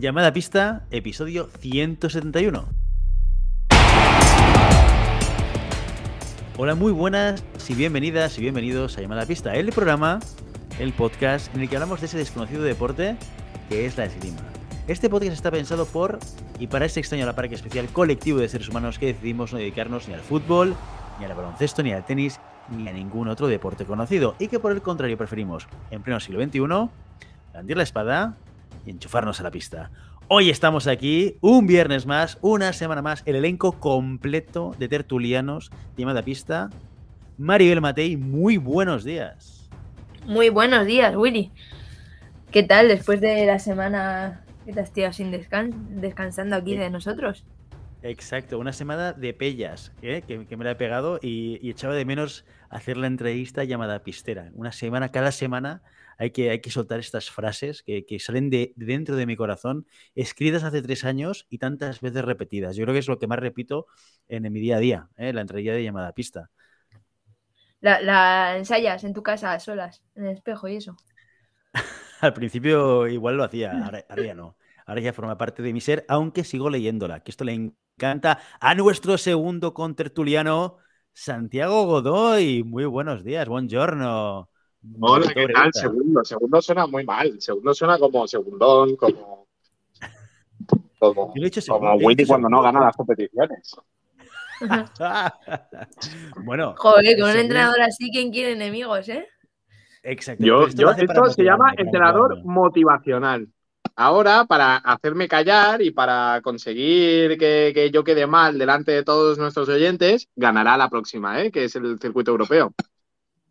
Llamada Pista, episodio 171. Hola, muy buenas y bienvenidas y bienvenidos a Llamada Pista, el programa, el podcast en el que hablamos de ese desconocido deporte que es la esgrima. Este podcast está pensado por y para ese extraño parque especial colectivo de seres humanos que decidimos no dedicarnos ni al fútbol, ni al baloncesto, ni al tenis, ni a ningún otro deporte conocido y que por el contrario preferimos, en pleno siglo XXI, brandir la espada, enchufarnos a la pista. Hoy estamos aquí, un viernes más, una semana más, el elenco completo de tertulianos llamada pista. Maribel Matei, muy buenos días. Muy buenos días, Willy. ¿Qué tal después de la semana que te has tirado sin descanso descansando aquí de eh, nosotros? Exacto, una semana de pellas, ¿eh? que, me la he pegado y, echaba de menos hacer la entrevista llamada pistera. Una semana, cada semana hay que, hay que soltar estas frases que, salen de, dentro de mi corazón, escritas hace tres años y tantas veces repetidas. Yo creo que es lo que más repito en, mi día a día, ¿eh? la entrevista de llamada pista. La, ensayas en tu casa solas, en el espejo y eso. Al principio igual lo hacía, ahora, ahora ya no. Ahora ya forma parte de mi ser, aunque sigo leyéndola, que esto le encanta a nuestro segundo contertuliano, Santiago Godoy. Muy buenos días, buen giorno. Hola, ¿qué Segundo. Segundo suena muy mal. Segundo suena como segundón, como. Como, cuando no gana las competiciones. bueno. Joder, con un entrenador así, ¿quién quiere enemigos, eh? Exacto. esto, se llama entrenador motivacional. Ahora, para hacerme callar y para conseguir que, que, yo quede mal delante de todos nuestros oyentes, ganará la próxima, ¿eh? que es el circuito europeo.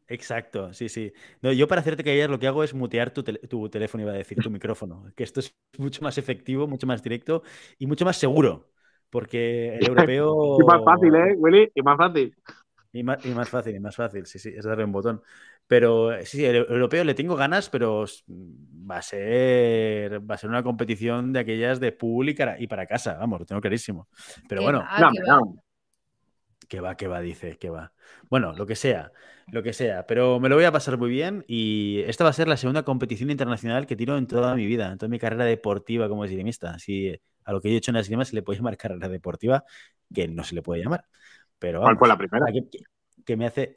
Exacto, sí, sí. No, yo para hacerte callar lo que hago es mutear tu, teléfono, iba a decir, tu micrófono, que esto es mucho más efectivo, mucho más directo y mucho más seguro, porque el europeo... Y más fácil, ¿eh, Willy? Y más fácil. Y más, y más fácil, y más fácil, sí, sí, es darle un botón. Pero eh, sí, el e-, europeo le tengo ganas, pero va a ser, va a ser una competición de aquellas de pool y para casa, vamos, lo tengo clarísimo. Pero bueno. vamos. Que va, que va, dice, que va. Bueno, lo que sea, lo que sea. Pero me lo voy a pasar muy bien y esta va a ser la segunda competición internacional que tiro en toda mi vida, en toda mi carrera deportiva como esgrimista. Si eh, a lo que yo he hecho en las esgrima se le puede llamar carrera deportiva, que no se le puede llamar. Pero ¿Cuál fue la primera? Que, me hace...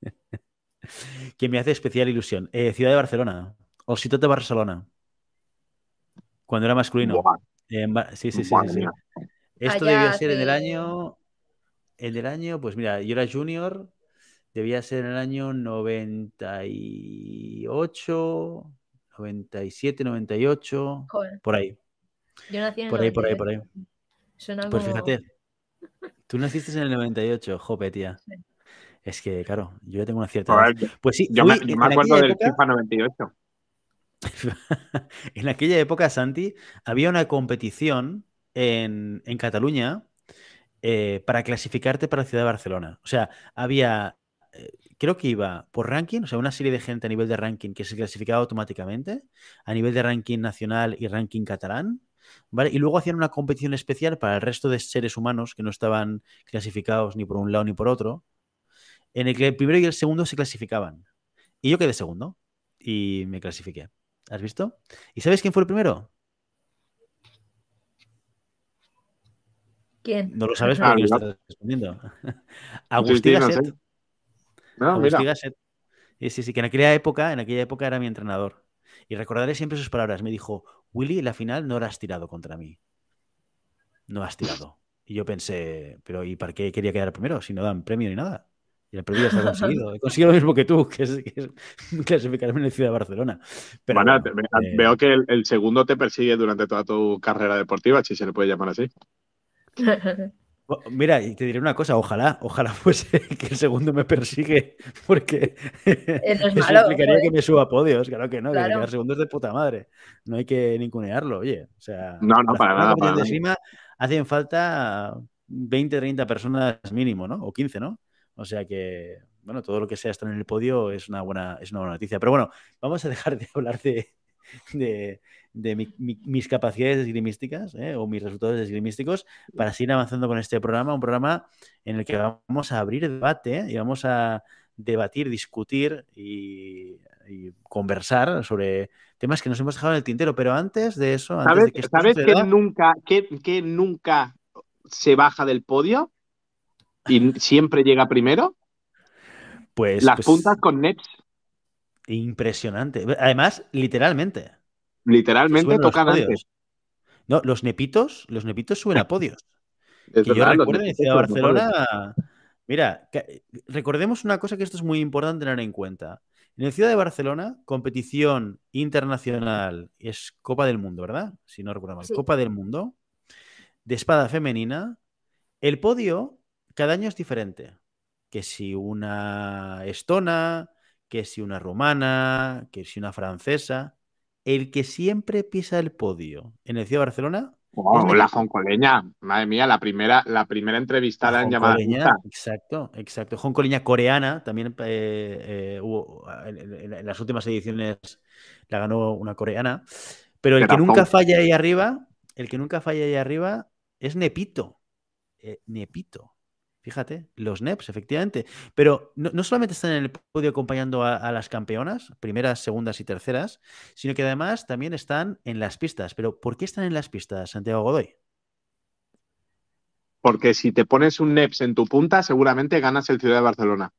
que me hace especial ilusión. Eh, Ciudad de Barcelona, Osito de Barcelona, cuando era masculino. sí, sí, sí. Esto debió ser en el año el del año, pues mira, yo era junior, debía ser en el año 98, 97, 98, por ahí. Yo nací en por el 98. por ahí, por ahí. pues fíjate, tú naciste en el 98, jope, tía. Es que, claro, yo ya tengo una cierta. Pues sí, yo, me, acuerdo del FIFA 98. en aquella época, Santi, había una competición en, en Cataluña eh, para clasificarte para la Ciudad de Barcelona. O sea, había, eh, creo que iba por ranking, o sea, una serie de gente a nivel de ranking que se clasificaba automáticamente, a nivel de ranking nacional y ranking catalán. ¿Vale? Y luego hacían una competición especial para el resto de seres humanos que no estaban clasificados ni por un lado ni por otro, en el que el primero y el segundo se clasificaban. Y yo quedé segundo y me clasifiqué. ¿Has visto? ¿Y sabes quién fue el primero? ¿Quién? No lo sabes ah, porque no lo estás respondiendo. Agustín Gasset. No Gasset. Sí, sí, que en aquella época, en aquella época era mi entrenador. Y recordaré siempre sus palabras. Me dijo, Willy, en la final no has tirado contra mí. No has tirado. Y yo pensé, pero ¿y para qué quería quedar primero? Si no dan premio ni nada. Y el premio ya está conseguido. He conseguido lo mismo que tú, que es, clasificarme en la ciudad de Barcelona. bueno, eh, veo que el, segundo te persigue durante toda tu carrera deportiva, si se le puede llamar así. Oh, mira, y te diré una cosa, ojalá, ojalá fuese que el segundo me persigue, porque eh, eso, es que me suba a podios, claro que no, el segundo es de puta madre, no hay que ningunearlo, oye, o sea... No, no, para nada, Encima hacen falta 20, 30 personas mínimo, ¿no? O 15, ¿no? O sea que, bueno, todo lo que sea estar en el podio es una buena, es una buena noticia, pero bueno, vamos a dejar de hablar de, de, mis capacidades esgrimísticas ¿eh? o mis resultados esgrimísticos para seguir avanzando con este programa, un programa en el que vamos a abrir debate ¿eh? y vamos a debatir, discutir y, conversar sobre temas que nos hemos dejado en el tintero. Pero antes de eso, antes ¿sabes, de que, ¿sabes que nunca, que, nunca se baja del podio y siempre llega primero? Pues las pues puntas con Nets. Impresionante. Además, literalmente. Literalmente tocan antes. No, los nepitos, los nepitos suben a podios. yo recuerdo en Ciudad Barcelona. Mira, recordemos una cosa que esto es muy importante tener en cuenta. En el Ciudad de Barcelona, competición internacional es Copa del Mundo, ¿verdad? Si no recuerdo mal, Copa del Mundo de espada femenina. El podio cada año es diferente. Que si una estona, que si una romana, que si una francesa. El que siempre pisa el podio en el Ciudad de Barcelona. Wow, la joncoleña, madre mía, la primera, la primera entrevistada en llamada. Exacto, exacto. Joncoleña coreana, también eh, eh, hubo en, las últimas ediciones la ganó una coreana. Pero el que nunca falla ahí arriba, el que nunca falla ahí arriba es Nepito. Eh, Nepito. Fíjate, los NEPs, efectivamente. Pero no, solamente están en el podio acompañando a, a, las campeonas, primeras, segundas y terceras, sino que además también están en las pistas. Pero ¿por qué están en las pistas, Santiago Godoy? Porque si te pones un NEPS en tu punta, seguramente ganas el Ciudad de Barcelona.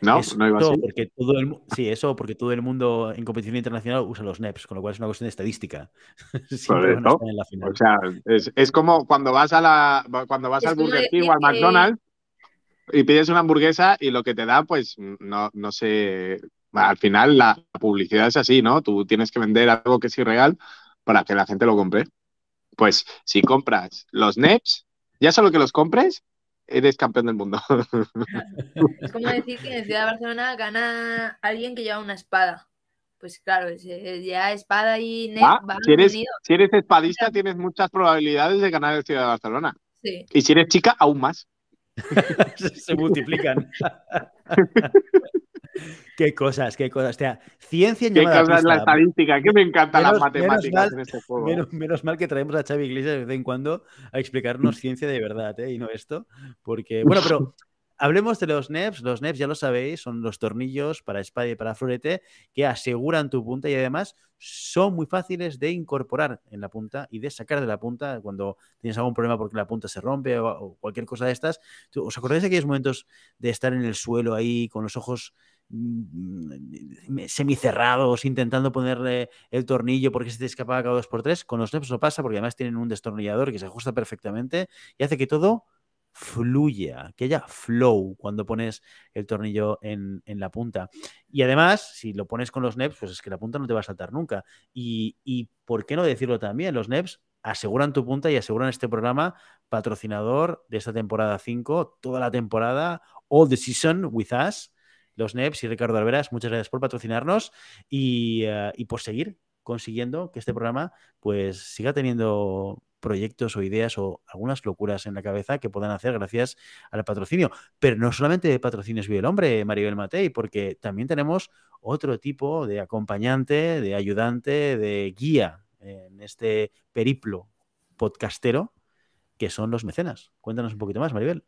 No, no iba a ser. Porque todo el, sí, eso porque todo el mundo en competición internacional usa los NEPs, con lo cual es una cuestión de estadística. es, como cuando vas a la cuando vas al Burger King o al McDonald's y pides una hamburguesa y lo que te da, pues no, no sé. Al final la publicidad es así, ¿no? Tú tienes que vender algo que es irreal para que la gente lo compre. Pues si compras los NEPs, ya solo que los compres, eres campeón del mundo. Es como decir que en Ciudad de Barcelona gana alguien que lleva una espada. Pues claro, ya espada y net si, eres, si eres espadista, tienes muchas probabilidades de ganar el Ciudad de Barcelona. Y si eres chica, aún más. se multiplican. qué cosas, qué cosas. O sea, ciencia en Qué la estadística, que me encantan las matemáticas mal, en este juego. Menos, mal que traemos a Xavi Iglesias de vez en cuando a explicarnos ciencia de verdad, ¿eh? Y no esto, porque... Bueno, pero... Hablemos de los NEPs. Los NEPs, ya lo sabéis, son los tornillos para espada y para florete que aseguran tu punta y además son muy fáciles de incorporar en la punta y de sacar de la punta cuando tienes algún problema porque la punta se rompe o, cualquier cosa de estas. ¿Os acordáis de aquellos momentos de estar en el suelo ahí con los ojos Mm, mm, semicerrados, intentando ponerle el tornillo porque se te escapaba cada dos por tres. Con los NEPs no pasa porque además tienen un destornillador que se ajusta perfectamente y hace que todo fluya, que haya flow cuando pones el tornillo en, la punta. Y además, si lo pones con los NEPs, pues es que la punta no te va a saltar nunca. Y, y por qué no decirlo también, los NEPs aseguran tu punta y aseguran este programa patrocinador de esta temporada 5, toda la temporada, all the season with us los NEPs y Ricardo Alveras, muchas gracias por patrocinarnos eh, y, por seguir consiguiendo que este programa pues siga teniendo proyectos o ideas o algunas locuras en la cabeza que puedan hacer gracias al patrocinio. Pero no solamente de patrocinios vive el hombre, Maribel Matei, porque también tenemos otro tipo de acompañante, de ayudante, de guía en este periplo podcastero, que son los mecenas. Cuéntanos un poquito más, Maribel.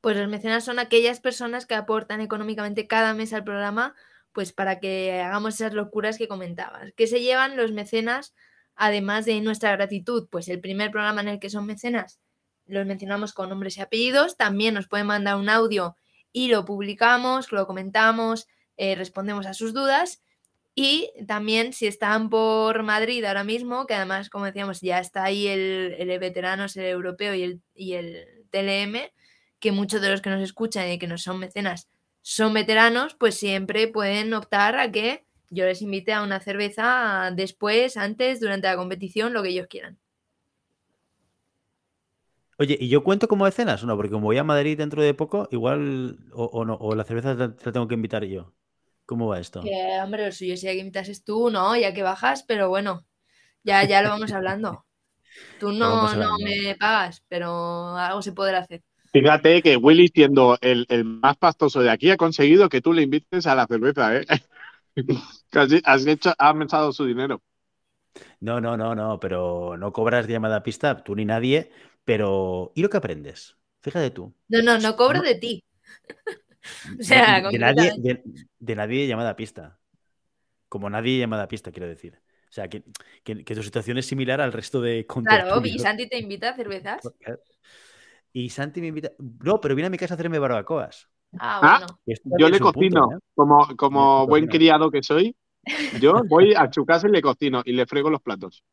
Pues los mecenas son aquellas personas que aportan económicamente cada mes al programa, pues para que hagamos esas locuras que comentabas. ¿Qué se llevan los mecenas además de nuestra gratitud? Pues el primer programa en el que son mecenas los mencionamos con nombres y apellidos. También nos pueden mandar un audio y lo publicamos, lo comentamos, eh, respondemos a sus dudas. Y también si están por Madrid ahora mismo, que además, como decíamos, ya está ahí el, el Veteranos, el Europeo y el, y el TLM, que muchos de los que nos escuchan y que no son mecenas son veteranos, pues siempre pueden optar a que yo les invite a una cerveza después, antes, durante la competición, lo que ellos quieran. Oye, ¿y yo cuento como mecenas o no? Porque como voy a Madrid dentro de poco, igual o, no, o la cerveza te tengo que invitar yo. ¿Cómo va esto? hombre, lo suyo sería que es tú, ¿no? Ya que bajas, pero bueno, ya, ya lo vamos hablando. Tú no, no me pagas, pero algo se podrá hacer. Fíjate que Willy, siendo el, más pastoso de aquí, ha conseguido que tú le invites a la cerveza, ¿eh? Casi has hecho, ha mensado su dinero. No, no, no, no, pero no cobras llamada a pista, tú ni nadie, pero ¿y lo que aprendes? Fíjate tú. No, no, no cobro de ti. o sea, de, nadie, de, llamada pista. Como nadie llamada pista, quiero decir. O sea, que, que, tu situación es similar al resto de Claro, y Santi te invita a cervezas. Y Santi me invita. No, pero viene a mi casa a hacerme barbacoas. Ah, ah bueno. yo le cocino. ¿eh? Como, como buen criado que soy, yo voy a su casa y le cocino y le frego los platos.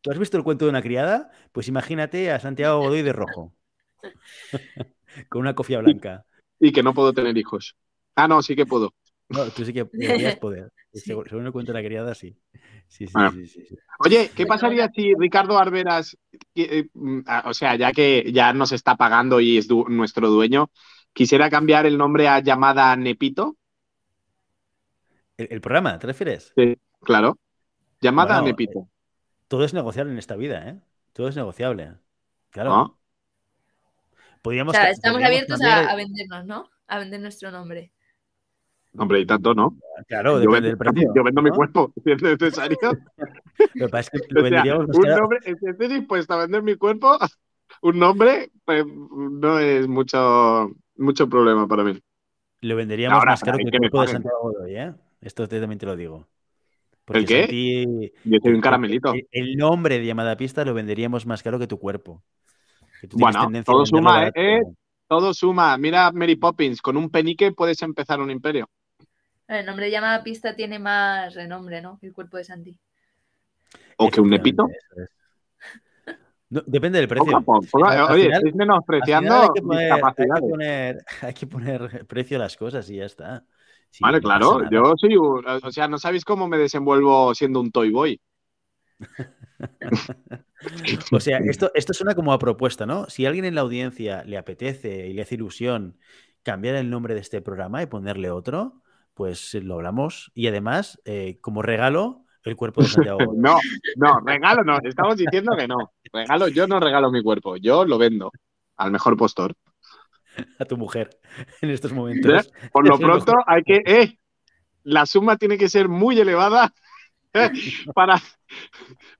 ¿Tú has visto el cuento de una criada? Pues imagínate a Santiago Godoy de rojo. Con una cofia blanca. Y que no puedo tener hijos. Ah, no, sí que puedo. No, tú sí que podrías poder. Según lo cuenta la criada, sí. Sí, sí, ah. Oye, ¿qué pasaría si Ricardo Arberas, eh, mm, ah, o sea, ya que ya nos está pagando y es nuestro dueño, quisiera cambiar el nombre a llamada Nepito? ¿El, programa, te refieres? Sí, claro. Llamada Nepito. Eh, todo es negociable en esta vida, ¿eh? Todo es negociable. Claro. Ah. Podríamos, estamos abiertos a, a vendernos, ¿no? A vender nuestro nombre. Hombre, y tanto, ¿no? Claro, yo depende vendo, del precio. Yo vendo mi cuerpo, si es necesario. lo que pasa es que lo vendríamos. un hombre si dispuesto a vender mi cuerpo, un nombre, pues no es mucho, mucho problema para mí. Lo venderíamos más caro que el cuerpo de Santiago Godoy, ¿eh? Esto también te lo digo. Porque ¿El qué? yo soy un caramelito. El, nombre de llamada pista lo venderíamos más caro que tu cuerpo. bueno, todo suma, ¿eh? Todo suma. Mira Mary Poppins, con un penique puedes empezar un imperio. El nombre de llamada pista tiene más renombre, ¿no? El cuerpo de Santi. ¿O que un nepito? depende del precio. Pues, pues, eh, oye, final, menospreciando hay que, poner, hay, que poner, precio a las cosas y ya está. vale, claro, yo soy O sea, no sabéis cómo me desenvuelvo siendo un toy boy. o sea, esto, esto suena como a propuesta, ¿no? Si alguien en la audiencia le apetece y le hace ilusión cambiar el nombre de este programa y ponerle otro, pues lo hablamos. Y además, eh, como regalo, el cuerpo de Santiago. no, no, regalo no, estamos diciendo que no. Regalo, yo no regalo mi cuerpo, yo lo vendo al mejor postor. A tu mujer en estos momentos. Por lo pronto hay que. Eh, la suma tiene que ser muy elevada eh, para,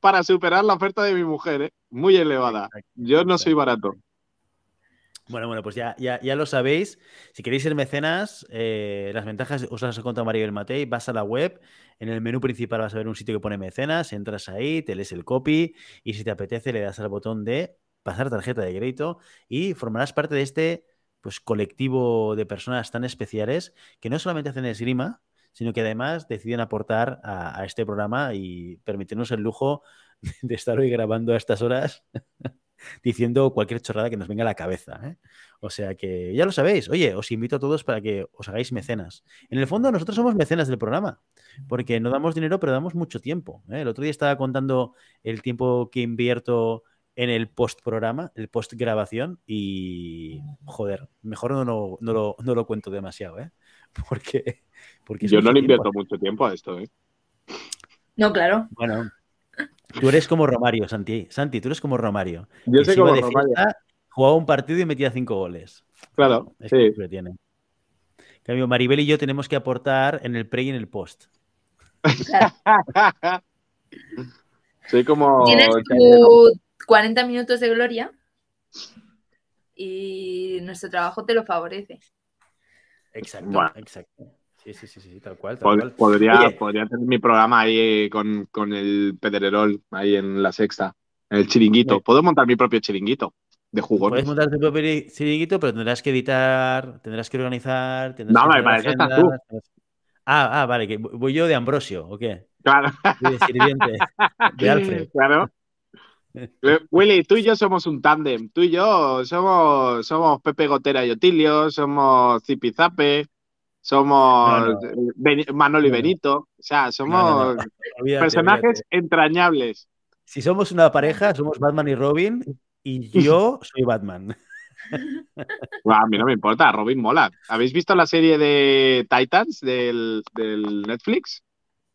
para superar la oferta de mi mujer, muy elevada. Yo no soy barato. Bueno, bueno, pues ya, ya, lo sabéis. Si queréis ser mecenas, eh, las ventajas os las contado del Matei. Vas a la web, en el menú principal vas a ver un sitio que pone mecenas, entras ahí, te lees el copy y si te apetece le das al botón de pasar tarjeta de crédito y formarás parte de este pues, colectivo de personas tan especiales que no solamente hacen esgrima, sino que además deciden aportar a, a este programa y permitirnos el lujo de estar hoy grabando a estas horas diciendo cualquier chorrada que nos venga a la cabeza. ¿eh? O sea que ya lo sabéis. Oye, os invito a todos para que os hagáis mecenas. En el fondo, nosotros somos mecenas del programa, porque no damos dinero, pero damos mucho tiempo. ¿eh? El otro día estaba contando el tiempo que invierto en el post-programa, el post-grabación, y joder, mejor no, lo, cuento demasiado, ¿eh? Porque, porque yo no le invierto mucho tiempo a esto, No, claro. Bueno, Tú eres como Romario, Santi. Santi, tú eres como Romario. Yo soy Romario. jugaba un partido y metía cinco goles. Claro, sí. tiene. En cambio, Maribel y yo tenemos que aportar en el pre y en el post. soy como... ¿Tienes 40 minutos de gloria? y nuestro trabajo te lo favorece. Exacto, exacto. Sí, sí, sí, sí, tal cual. Podría, podría tener mi programa ahí eh, con, con el Pedrerol, ahí en la sexta, en el chiringuito. Puedo montar mi propio chiringuito de jugones. Puedes montar tu propio chiringuito, pero tendrás que editar, tendrás que organizar. No, no, me vale, que estás tú. Ah, ah, vale, que voy yo de Ambrosio, ¿o qué? Claro. de sirviente, de Alfred. Claro. Eh, Willy, tú y yo somos un tándem. Tú y yo somos, somos Pepe Gotera y Otilio, somos Zipizape, somos Manolo y Benito, o sea, somos personajes entrañables. Si somos una pareja, somos Batman y Robin, y yo soy Batman. a mí no me importa, Robin mola. ¿Habéis visto la serie de Titans del, Netflix?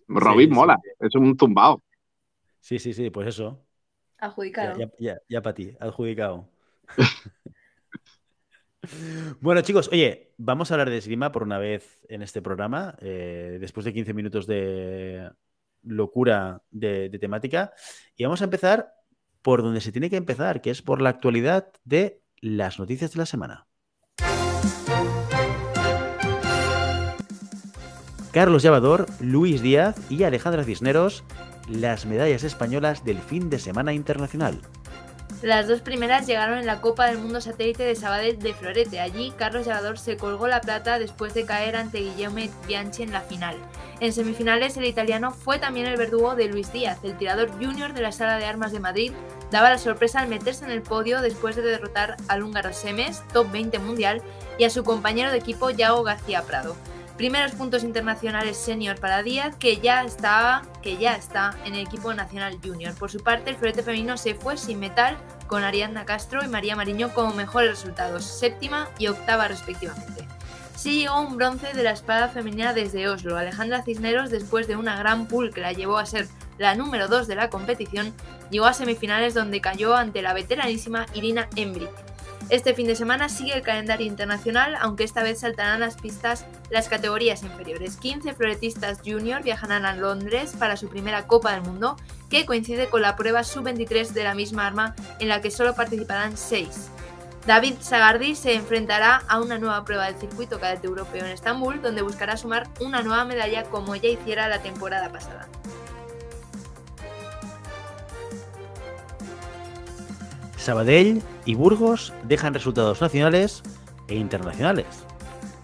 Robin mola, es un tumbao. Sí, sí, sí, pues eso. Adjudicado. Ya, ya para ti, adjudicado. Bueno, chicos, oye, vamos a hablar de esgrima por una vez en este programa, eh, después de 15 minutos de locura de, temática. Y vamos a empezar por donde se tiene que empezar, que es por la actualidad de las noticias de la semana. Carlos Llavador, Luis Díaz y Alejandra Cisneros, las medallas españolas del fin de semana internacional. Las dos primeras llegaron en la Copa del Mundo Satélite de Sabadell de Florete. Allí, Carlos Llagador se colgó la plata después de caer ante Guillaume Bianchi en la final. En semifinales, el italiano fue también el verdugo de Luis Díaz, el tirador junior de la Sala de Armas de Madrid. Daba la sorpresa al meterse en el podio después de derrotar al húngaro Semes, top 20 mundial, y a su compañero de equipo Yao García Prado. Primeros puntos internacionales senior para Díaz, que ya estaba, que ya está en el equipo nacional junior. Por su parte, el florete femenino se fue sin metal con Ariadna Castro y María Mariño como mejores resultados, séptima y octava respectivamente. Sí llegó un bronce de la espada femenina desde Oslo. Alejandra Cisneros, después de una gran pull que la llevó a ser la número 2 de la competición, llegó a semifinales donde cayó ante la veteranísima Irina Embrick. Este fin de semana sigue el calendario internacional, aunque esta vez saltarán las pistas las categorías inferiores. 15 floretistas junior viajarán a Londres para su primera Copa del Mundo, que coincide con la prueba sub-23 de la misma arma, en la que solo participarán 6. David Sagardi se enfrentará a una nueva prueba del circuito cadete europeo en Estambul, donde buscará sumar una nueva medalla como ya hiciera la temporada pasada. Sabadell y Burgos dejan resultados nacionales e internacionales.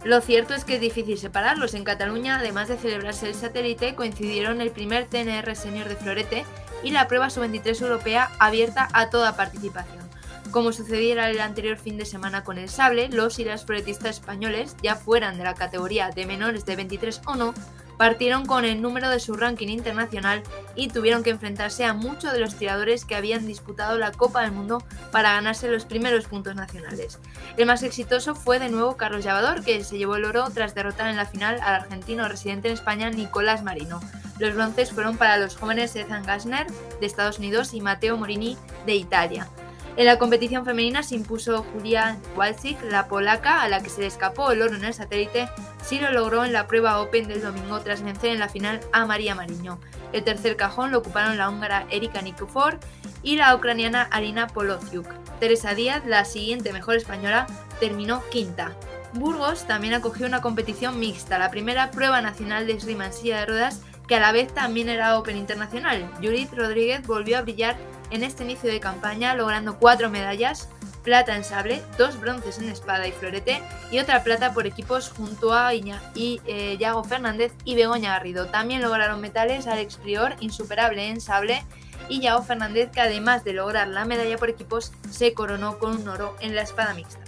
Lo cierto es que es difícil separarlos. En Cataluña, además de celebrarse el satélite, coincidieron el primer TNR Senior de Florete y la prueba sub-23 europea abierta a toda participación. Como sucediera el anterior fin de semana con el sable, los y las floretistas españoles, ya fueran de la categoría de menores de 23 o no, partieron con el número de su ranking internacional y tuvieron que enfrentarse a muchos de los tiradores que habían disputado la Copa del Mundo para ganarse los primeros puntos nacionales. El más exitoso fue de nuevo Carlos Llavador, que se llevó el oro tras derrotar en la final al argentino residente en España Nicolás Marino. Los bronces fueron para los jóvenes Ethan Gassner de Estados Unidos y Matteo Morini de Italia. En la competición femenina se impuso Julia Walczyk, la polaca, a la que se le escapó el oro en el satélite, si lo logró en la prueba Open del domingo tras vencer en la final a María Mariño. El tercer cajón lo ocuparon la húngara Erika Nikufor y la ucraniana Arina Polociuk. Teresa Díaz, la siguiente mejor española, terminó quinta. Burgos también acogió una competición mixta, la primera prueba nacional de esgrima silla de ruedas, que a la vez también era Open Internacional. Judith Rodríguez volvió a brillar en este inicio de campaña, logrando cuatro medallas, plata en sable, dos bronces en espada y florete y otra plata por equipos junto a Iña y eh, Iago Fernández y Begoña Garrido. También lograron metales Alex Prior, insuperable en sable, y Iago Fernández, que además de lograr la medalla por equipos, se coronó con un oro en la espada mixta.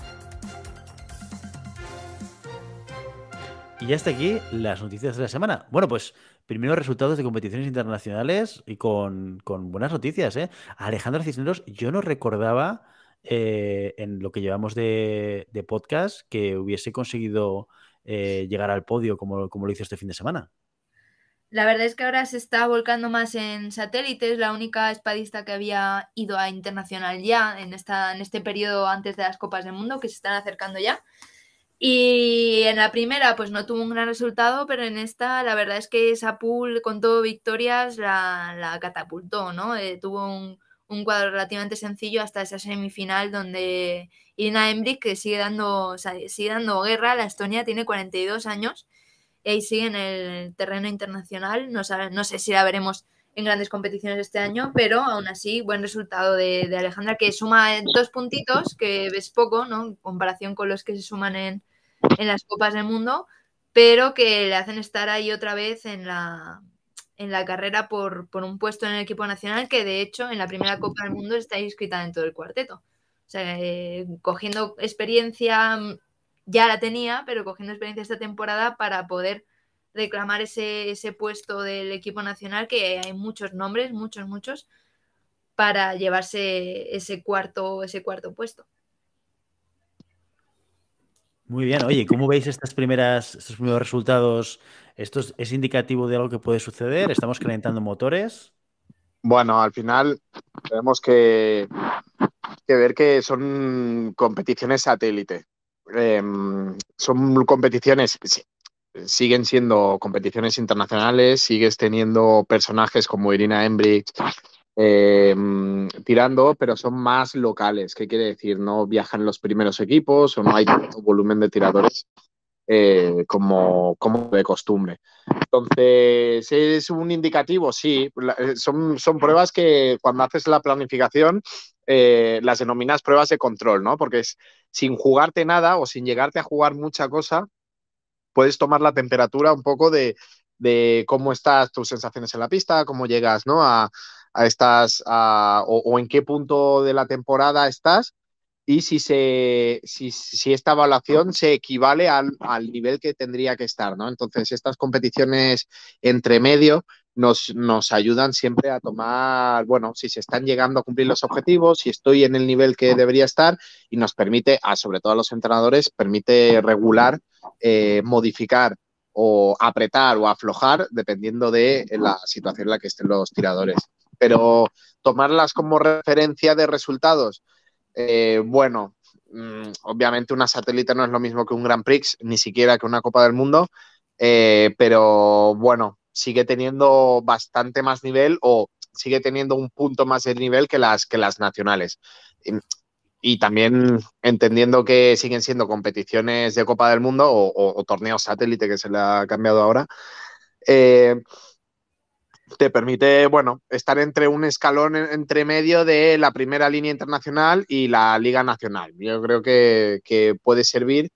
Y hasta aquí las noticias de la semana. Bueno, pues primeros resultados de competiciones internacionales y con, buenas noticias. ¿eh? Alejandra Cisneros, yo no recordaba eh, en lo que llevamos de, podcast que hubiese conseguido eh, llegar al podio como, como lo hizo este fin de semana. La verdad es que ahora se está volcando más en satélites, la única espadista que había ido a internacional ya en, esta, en este periodo antes de las Copas del Mundo, que se están acercando ya. Y en la primera, pues no tuvo un gran resultado, pero en esta, la verdad es que esa pool con todo victorias la, catapultó, ¿no? Eh, tuvo un, cuadro relativamente sencillo hasta esa semifinal donde Ina Embrick que sigue dando, sigue dando guerra, la Estonia tiene 42 años y sigue en el terreno internacional. No, no sé si la veremos en grandes competiciones este año, pero aún así, buen resultado de, Alejandra, que suma eh, dos puntitos, que ves poco, ¿no? En comparación con los que se suman en, en las Copas del Mundo, pero que le hacen estar ahí otra vez en la, en la carrera por, por, un puesto en el equipo nacional, que de hecho en la primera Copa del Mundo está inscrita dentro del cuarteto. O sea, eh, cogiendo experiencia, mm, ya la tenía, pero cogiendo experiencia esta temporada para poder reclamar ese, ese puesto del equipo nacional, que hay muchos nombres, muchos, muchos, para llevarse ese cuarto, ese cuarto puesto. Muy bien, oye, ¿cómo veis estas primeras, estos primeros resultados? ¿Esto es, indicativo de algo que puede suceder? ¿Estamos calentando motores? Bueno, al final tenemos que, ver que son competiciones satélite. Em, son competiciones siguen siendo competiciones internacionales, sigues teniendo personajes como Irina Embrich eh, tirando, pero son más locales. ¿Qué quiere decir? No viajan los primeros equipos o no hay volumen de tiradores eh, como, de costumbre. Entonces, ¿es un indicativo? Sí. Eh, son, pruebas que cuando haces la planificación las denominas pruebas de control, ¿no? Porque es sin jugarte nada o sin llegarte a jugar mucha cosa, puedes tomar la temperatura un poco de, cómo estás tus sensaciones en la pista, cómo llegas, ¿no? A, estas, o, en qué punto de la temporada estás y si, esta evaluación se equivale al, al, nivel que tendría que estar, ¿no? Entonces, estas competiciones entre medio nos, ayudan siempre a tomar, bueno, si se están llegando a cumplir los objetivos, si estoy en el nivel que debería estar y nos permite, a, sobre todo a los entrenadores, permite regular, eh, modificar o apretar o aflojar dependiendo de eh, la situación en la que estén los tiradores. Pero tomarlas como referencia de resultados, eh, bueno, mm, obviamente una satélite no es lo mismo que un Grand Prix, ni siquiera que una Copa del Mundo, pero bueno, sigue teniendo bastante más nivel o sigue teniendo un punto más de nivel que las, que las nacionales. Y, también entendiendo que siguen siendo competiciones de Copa del Mundo o, torneos satélite que se le ha cambiado ahora, eh, te permite, bueno, estar entre un escalón entre medio de la primera línea internacional y la Liga Nacional. Yo creo que, que puede servir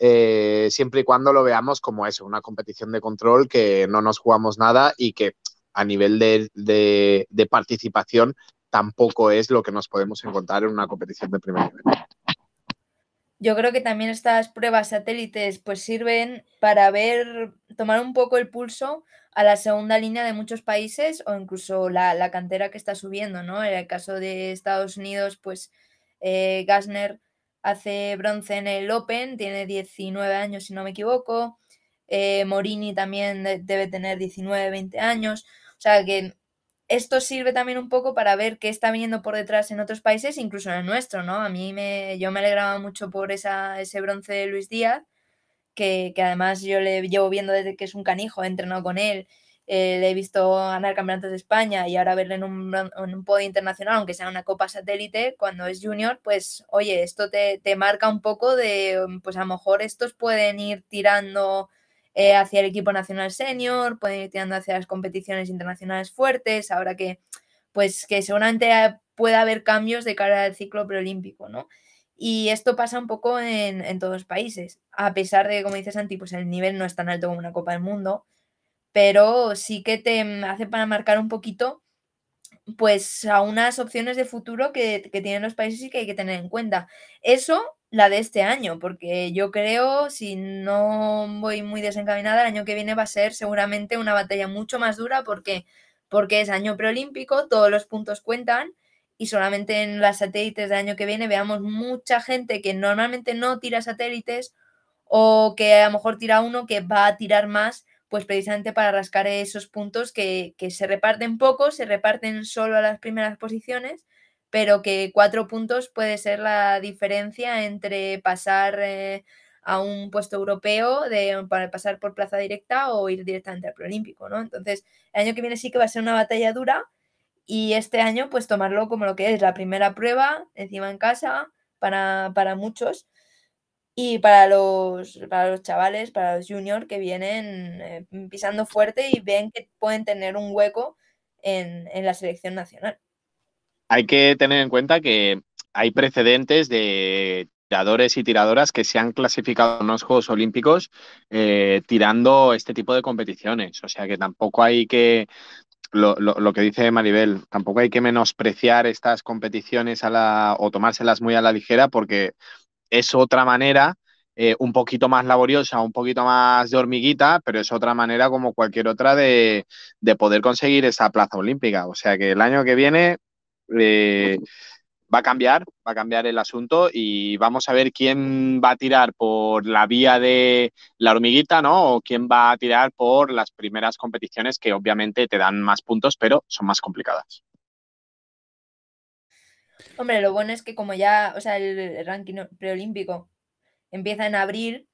eh, siempre y cuando lo veamos como eso, una competición de control que no nos jugamos nada y que a nivel de, participación tampoco es lo que nos podemos encontrar en una competición de primer nivel. Yo creo que también estas pruebas satélites pues sirven para ver, tomar un poco el pulso a la segunda línea de muchos países o incluso la, cantera que está subiendo, ¿no? En el caso de Estados Unidos, pues eh, Gassner hace bronce en el Open, tiene 19 años si no me equivoco. Eh, Morini también debe tener 19, 20 años. O sea que esto sirve también un poco para ver qué está viniendo por detrás en otros países, incluso en el nuestro, ¿no? A mí me, yo me alegraba mucho por ese bronce de Luis Díaz, que, que además yo le llevo viendo desde que es un canijo, he entrenado con él le eh, he visto ganar campeonatos de España y ahora verle en un, podio internacional, aunque sea una copa satélite, cuando es junior, pues oye, esto te, marca un poco de, pues a lo mejor estos pueden ir tirando eh, hacia el equipo nacional senior, pueden ir tirando hacia las competiciones internacionales fuertes, ahora que, pues que seguramente pueda haber cambios de cara al ciclo preolímpico, ¿no? Y esto pasa un poco en, en todos los países, a pesar de que, como dices Santi, pues el nivel no es tan alto como una Copa del Mundo, pero sí que te mm, hace para marcar un poquito pues a unas opciones de futuro que, tienen los países y que hay que tener en cuenta. Eso, la de este año, porque yo creo, si no voy muy desencaminada, el año que viene va a ser seguramente una batalla mucho más dura porque, porque es año preolímpico, todos los puntos cuentan y solamente en las satélites de año que viene veamos mucha gente que normalmente no tira satélites o que a lo mejor tira uno que va a tirar más pues precisamente para rascar esos puntos que, se reparten poco, se reparten solo a las primeras posiciones, pero que cuatro puntos puede ser la diferencia entre pasar eh, a un puesto europeo de, para pasar por plaza directa o ir directamente al preolímpico, ¿no? Entonces, el año que viene sí que va a ser una batalla dura y este año pues tomarlo como lo que es, la primera prueba, encima en casa, para, para muchos y para los, para los chavales, para los juniors que vienen eh, pisando fuerte y ven que pueden tener un hueco en, la selección nacional. Hay que tener en cuenta que hay precedentes de tiradores y tiradoras que se han clasificado en los Juegos Olímpicos eh, tirando este tipo de competiciones. O sea que tampoco hay que lo, que dice Maribel, tampoco hay que menospreciar estas competiciones a la, o tomárselas muy a la ligera porque es otra manera, eh, un poquito más laboriosa, un poquito más de hormiguita, pero es otra manera como cualquier otra de, poder conseguir esa plaza olímpica. O sea que el año que viene eh, va a cambiar, va a cambiar el asunto y vamos a ver quién va a tirar por la vía de la hormiguita, ¿no? O quién va a tirar por las primeras competiciones que obviamente te dan más puntos, pero son más complicadas. Hombre, lo bueno es que como ya, o sea, el ranking preolímpico empieza en abril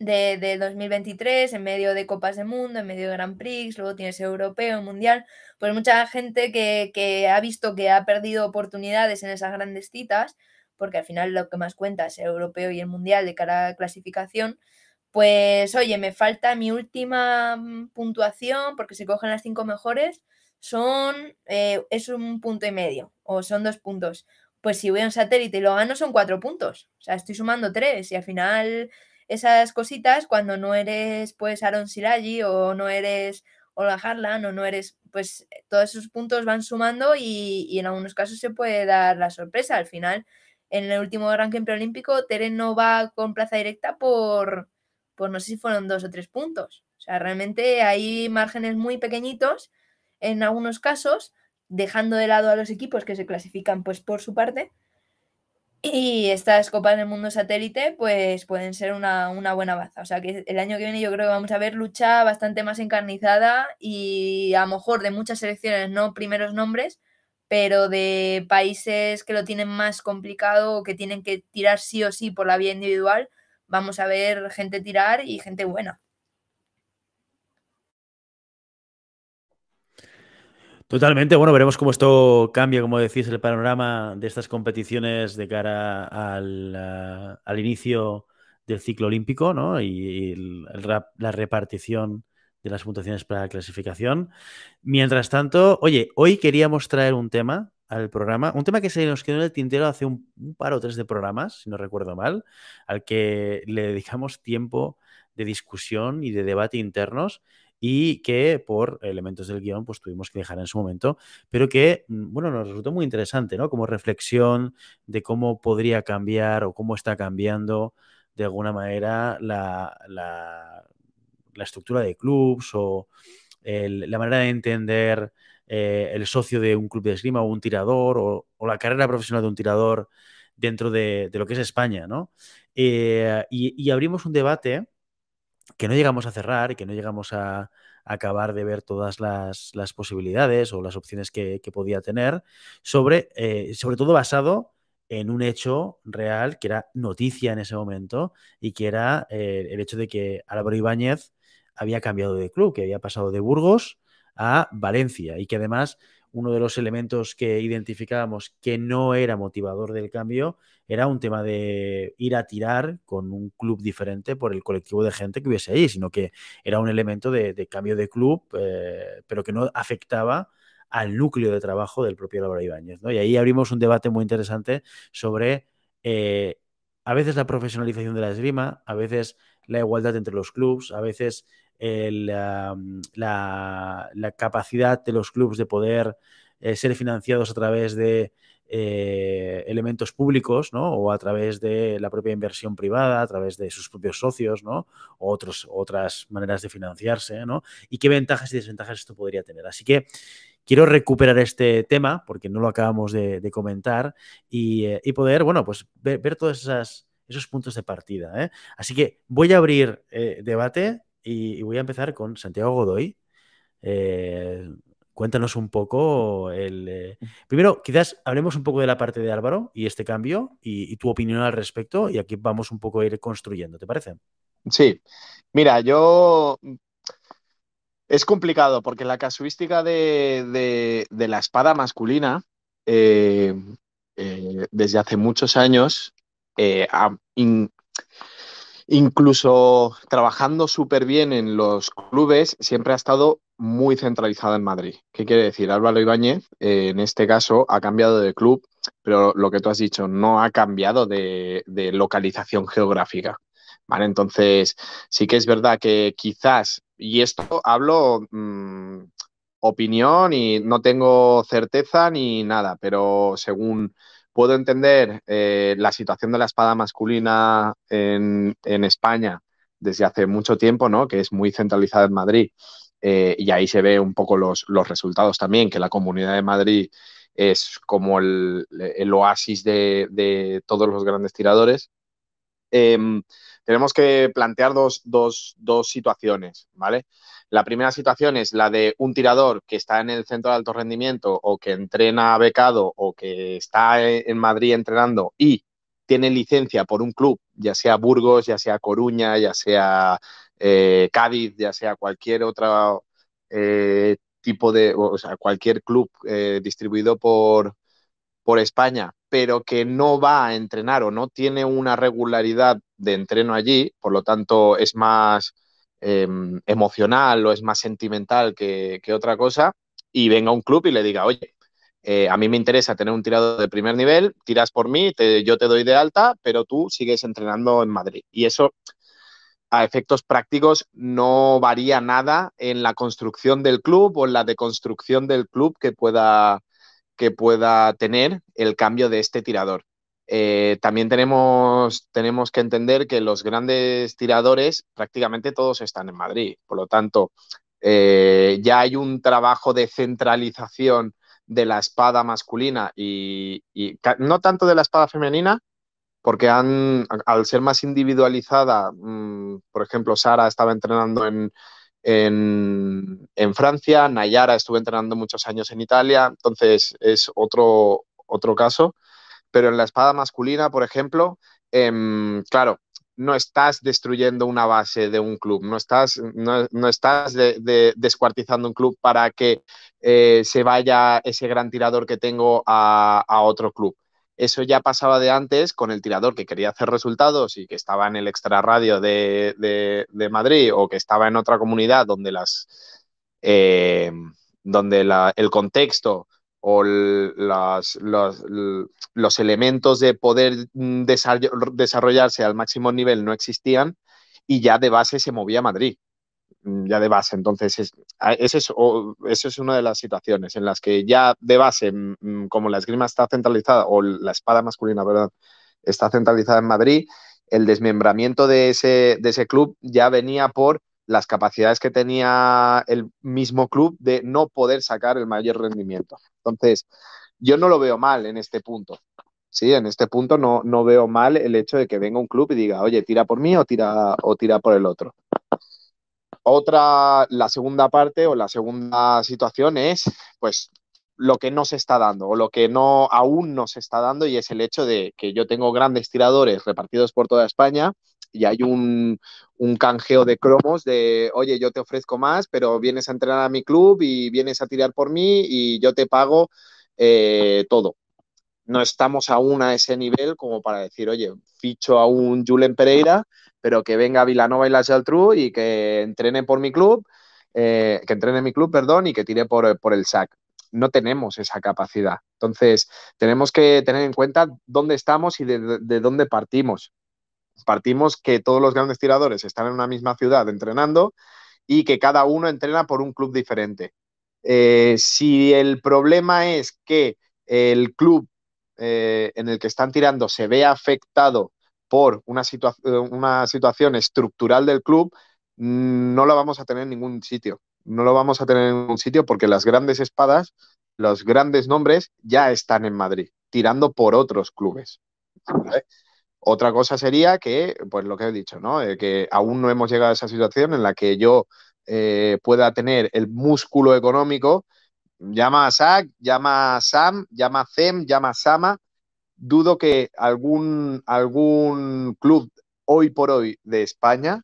de, 2023, en medio de Copas del Mundo, en medio de Grand Prix, luego tienes Europeo, Mundial, pues mucha gente que, ha visto que ha perdido oportunidades en esas grandes citas, porque al final lo que más cuenta es el Europeo y el Mundial de cara a clasificación, pues oye, me falta mi última mm, puntuación, porque se cogen las cinco mejores, son, eh, es un punto y medio son dos puntos. Pues si voy a un satélite y lo gano son cuatro puntos. O sea, estoy sumando tres y al final esas cositas, cuando no eres pues Aaron siragi o no eres Olga Harlan o no eres, pues todos esos puntos van sumando y, en algunos casos se puede dar la sorpresa. Al final, en el último ranking preolímpico, Teren no va con plaza directa por, por no sé si fueron dos o tres puntos. O sea, realmente hay márgenes muy pequeñitos en algunos casos, dejando de lado a los equipos que se clasifican pues por su parte. Y estas Copas del Mundo Satélite pues pueden ser una, una, buena baza. O sea que el año que viene yo creo que vamos a ver lucha bastante más encarnizada y a lo mejor de muchas selecciones, no primeros nombres, pero de países que lo tienen más complicado o que tienen que tirar sí o sí por la vía individual, vamos a ver gente tirar y gente buena. Totalmente, bueno, veremos cómo esto cambia, como decís, el panorama de estas competiciones de cara al, inicio del ciclo olímpico, ¿no? Y, la repartición de las puntuaciones para la clasificación. Mientras tanto, oye, hoy queríamos traer un tema al programa, un tema que se nos quedó en el tintero hace un, un par o tres de programas, si no recuerdo mal, al que le dedicamos tiempo de discusión y de debate internos y que por elementos del guión pues tuvimos que dejar en su momento, pero que, mm, bueno, nos resultó muy interesante, ¿no? Como reflexión de cómo podría cambiar o cómo está cambiando de alguna manera la, estructura de clubs o la manera de entender eh, el socio de un club de esgrima o un tirador o, la carrera profesional de un tirador dentro de, lo que es España, ¿no? Eh, y abrimos un debate que no llegamos a cerrar y que no llegamos a, acabar de ver todas las, posibilidades o las opciones que, podía tener, sobre, eh, sobre todo basado en un hecho real que era noticia en ese momento y que era eh, el hecho de que Álvaro Ibáñez había cambiado de club, que había pasado de Burgos a Valencia y que además uno de los elementos que identificábamos que no era motivador del cambio era un tema de ir a tirar con un club diferente por el colectivo de gente que hubiese ahí, sino que era un elemento de, cambio de club, eh, pero que no afectaba al núcleo de trabajo del propio Laura Ibáñez. ¿no? Y ahí abrimos un debate muy interesante sobre eh, a veces la profesionalización de la esgrima, a veces la igualdad entre los clubes, a veces la, capacidad de los clubes de poder eh, ser financiados a través de eh, elementos públicos, ¿no? O a través de la propia inversión privada, a través de sus propios socios, ¿no? O otras maneras de financiarse, Y qué ventajas y desventajas esto podría tener. Así que quiero recuperar este tema, porque no lo acabamos de, comentar, eh, y, poder, bueno, pues ver, todos esos puntos de partida. Así que voy a abrir debate y, voy a empezar con Santiago Godoy. Eh, cuéntanos un poco el... Eh, mm. Primero, quizás hablemos un poco de la parte de Álvaro y este cambio y, tu opinión al respecto y aquí vamos un poco a ir construyendo, ¿te parece? Sí, mira, yo... Mm, es complicado porque la casuística de, la espada masculina eh, desde hace muchos años ha incluso trabajando súper bien en los clubes, siempre ha estado muy centralizada en Madrid. ¿Qué quiere decir? Álvaro Ibáñez, eh, en este caso, ha cambiado de club, pero lo que tú has dicho, no ha cambiado de, localización geográfica. ¿vale? Entonces, sí que es verdad que quizás, y esto hablo mm, opinión y no tengo certeza ni nada, pero según Puedo entender eh, la situación de la espada masculina en, España desde hace mucho tiempo, ¿no? que es muy centralizada en Madrid. Eh, y ahí se ve un poco los, resultados también, que la Comunidad de Madrid es como el, oasis de, todos los grandes tiradores. Em, tenemos que plantear dos, dos situaciones, ¿vale? La primera situación es la de un tirador que está en el centro de alto rendimiento o que entrena becado o que está en Madrid entrenando y tiene licencia por un club, ya sea Burgos, ya sea Coruña, ya sea eh, Cádiz, ya sea cualquier otro eh, tipo de, o sea, cualquier club eh, distribuido por, por España, pero que no va a entrenar o no tiene una regularidad de entreno allí, por lo tanto es más Em, emocional o es más sentimental que, otra cosa, y venga un club y le diga, oye, eh, a mí me interesa tener un tirado de primer nivel, tiras por mí, yo te doy de alta, pero tú sigues entrenando en Madrid. Y eso, a efectos prácticos, no varía nada en la construcción del club o en la deconstrucción del club que pueda, que pueda tener el cambio de este tirador. Eh, también tenemos, que entender que los grandes tiradores prácticamente todos están en Madrid. Por lo tanto, eh, ya hay un trabajo de centralización de la espada masculina y, no tanto de la espada femenina, porque al ser más individualizada, mm, por ejemplo, Sara estaba entrenando en, Francia, Nayara estuvo entrenando muchos años en Italia, entonces es otro caso. Pero en la espada masculina, por ejemplo, em, claro, no estás destruyendo una base de un club, no estás, no, estás descuartizando un club para que eh, se vaya ese gran tirador que tengo a, otro club. Eso ya pasaba de antes con el tirador que quería hacer resultados y que estaba en el extrarradio de, de, Madrid o que estaba en otra comunidad donde, las, eh, donde el contexto o las, los, elementos de poder mm, desarrollarse al máximo nivel no existían y ya de base se movía a Madrid, mm, ya de base. Entonces, esa es, eso es una de las situaciones en las que ya de base, mm, como la esgrima está centralizada, o la espada masculina, ¿verdad? Está centralizada en Madrid, el desmembramiento de ese, de ese club ya venía por las capacidades que tenía el mismo club de no poder sacar el mayor rendimiento. Entonces, yo no lo veo mal en este punto. Sí, en este punto no, no veo mal el hecho de que venga un club y diga, oye, tira por mí o tira, o tira por el otro. Otra, la segunda parte o la segunda situación es, pues, lo que no se está dando o lo que no aún no se está dando y es el hecho de que yo tengo grandes tiradores repartidos por toda España, y hay un, canjeo de cromos de, oye, yo te ofrezco más, pero vienes a entrenar a mi club y vienes a tirar por mí y yo te pago eh, todo. No estamos aún a ese nivel como para decir, oye, ficho a un Julen Pereira, pero que venga a Vilanova y la Geltrú y que entrene por mi club, eh, que entrene mi club, perdón, y que tire por, eh, el SAC no tenemos esa capacidad. Entonces, tenemos que tener en cuenta dónde estamos y de, de dónde partimos partimos que todos los grandes tiradores están en una misma ciudad entrenando y que cada uno entrena por un club diferente. Eh, si el problema es que el club eh, en el que están tirando se ve afectado por una, eh, una situación estructural del club, mm, no lo vamos a tener en ningún sitio. No lo vamos a tener en ningún sitio porque las grandes espadas, los grandes nombres ya están en Madrid, tirando por otros clubes. ¿vale? Otra cosa sería que, pues lo que he dicho, ¿no? Eh, que aún no hemos llegado a esa situación en la que yo eh, pueda tener el músculo económico. Llama a SAC, llama a SAM, llama a CEM, llama a SAMA. Dudo que algún, algún club hoy por hoy de España,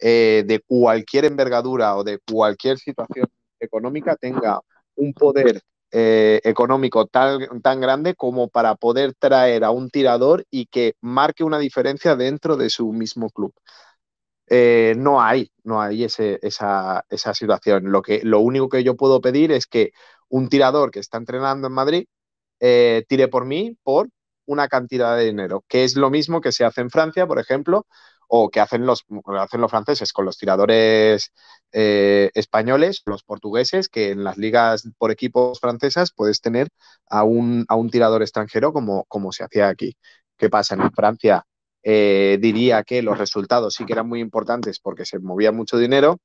eh, de cualquier envergadura o de cualquier situación económica, tenga un poder eh, económico tan, tan grande como para poder traer a un tirador y que marque una diferencia dentro de su mismo club. Eh, no hay, no hay esa, situación. Lo, que, lo único que yo puedo pedir es que un tirador que está entrenando en Madrid eh, tire por mí por una cantidad de dinero, que es lo mismo que se hace en Francia, por ejemplo, o que hacen los, hacen los franceses con los tiradores eh, españoles, los portugueses, que en las ligas por equipos francesas puedes tener a un, tirador extranjero como, como se hacía aquí. ¿Qué pasa? En Francia eh, diría que los resultados sí que eran muy importantes porque se movía mucho dinero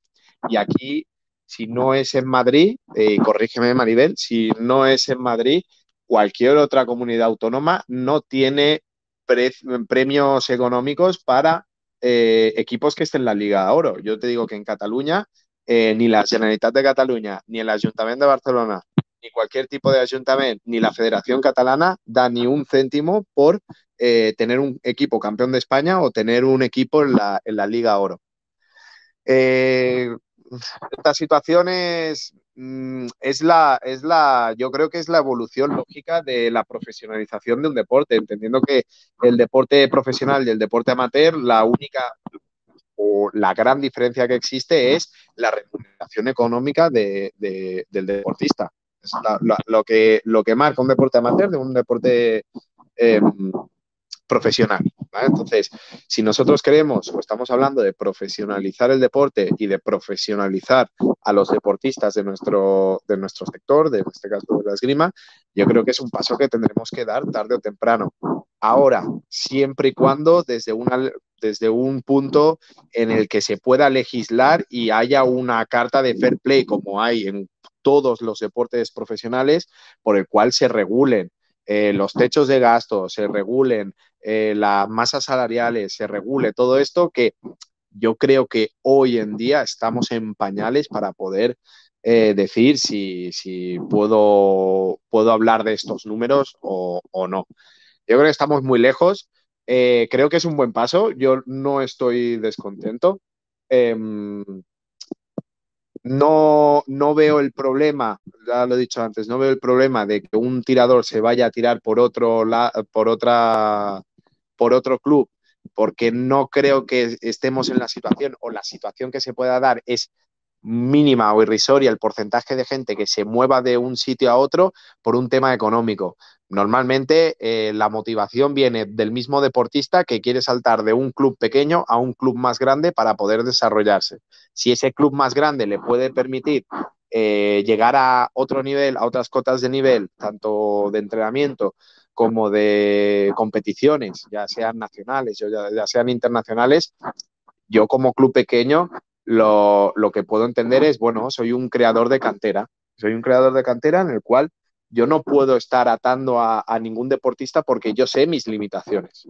y aquí, si no es en Madrid, eh, y corrígeme Maribel, si no es en Madrid, cualquier otra comunidad autónoma no tiene premios económicos para eh, equipos que estén en la Liga Oro. Yo te digo que en Cataluña, eh, ni la Generalitat de Cataluña, ni el Ayuntamiento de Barcelona, ni cualquier tipo de ayuntamiento, ni la Federación Catalana da ni un céntimo por eh, tener un equipo campeón de España o tener un equipo en la, en la Liga Oro. Eh, estas situación mm, es la, es la, yo creo que es la evolución lógica de la profesionalización de un deporte, entendiendo que el deporte profesional y el deporte amateur, la única o la gran diferencia que existe es la remuneración económica de, del deportista. Es lo, que, lo que marca un deporte amateur de un deporte em, profesional. Entonces, si nosotros queremos o estamos hablando de profesionalizar el deporte y de profesionalizar a los deportistas de nuestro, de nuestro sector, de este caso de la esgrima, yo creo que es un paso que tendremos que dar tarde o temprano. Ahora, siempre y cuando desde, una, desde un punto en el que se pueda legislar y haya una carta de fair play como hay en todos los deportes profesionales por el cual se regulen eh, los techos de gasto, se regulen eh, las masas salariales, eh, se regule todo esto, que yo creo que hoy en día estamos en pañales para poder eh, decir si, puedo, puedo hablar de estos números o, no. Yo creo que estamos muy lejos. creo que es un buen paso. Yo no estoy descontento. Em, no, no veo el problema, ya lo he dicho antes, no veo el problema de que un tirador se vaya a tirar por, otro por otra por otro club, porque no creo que estemos en la situación o la situación que se pueda dar es mínima o irrisoria el porcentaje de gente que se mueva de un sitio a otro por un tema económico. Normalmente eh, la motivación viene del mismo deportista que quiere saltar de un club pequeño a un club más grande para poder desarrollarse. Si ese club más grande le puede permitir eh, llegar a otro nivel, a otras cotas de nivel, tanto de entrenamiento como de competiciones, ya sean nacionales, ya, ya sean internacionales, yo como club pequeño lo, que puedo entender es, bueno, soy un creador de cantera, soy un creador de cantera en el cual yo no puedo estar atando a, ningún deportista porque yo sé mis limitaciones.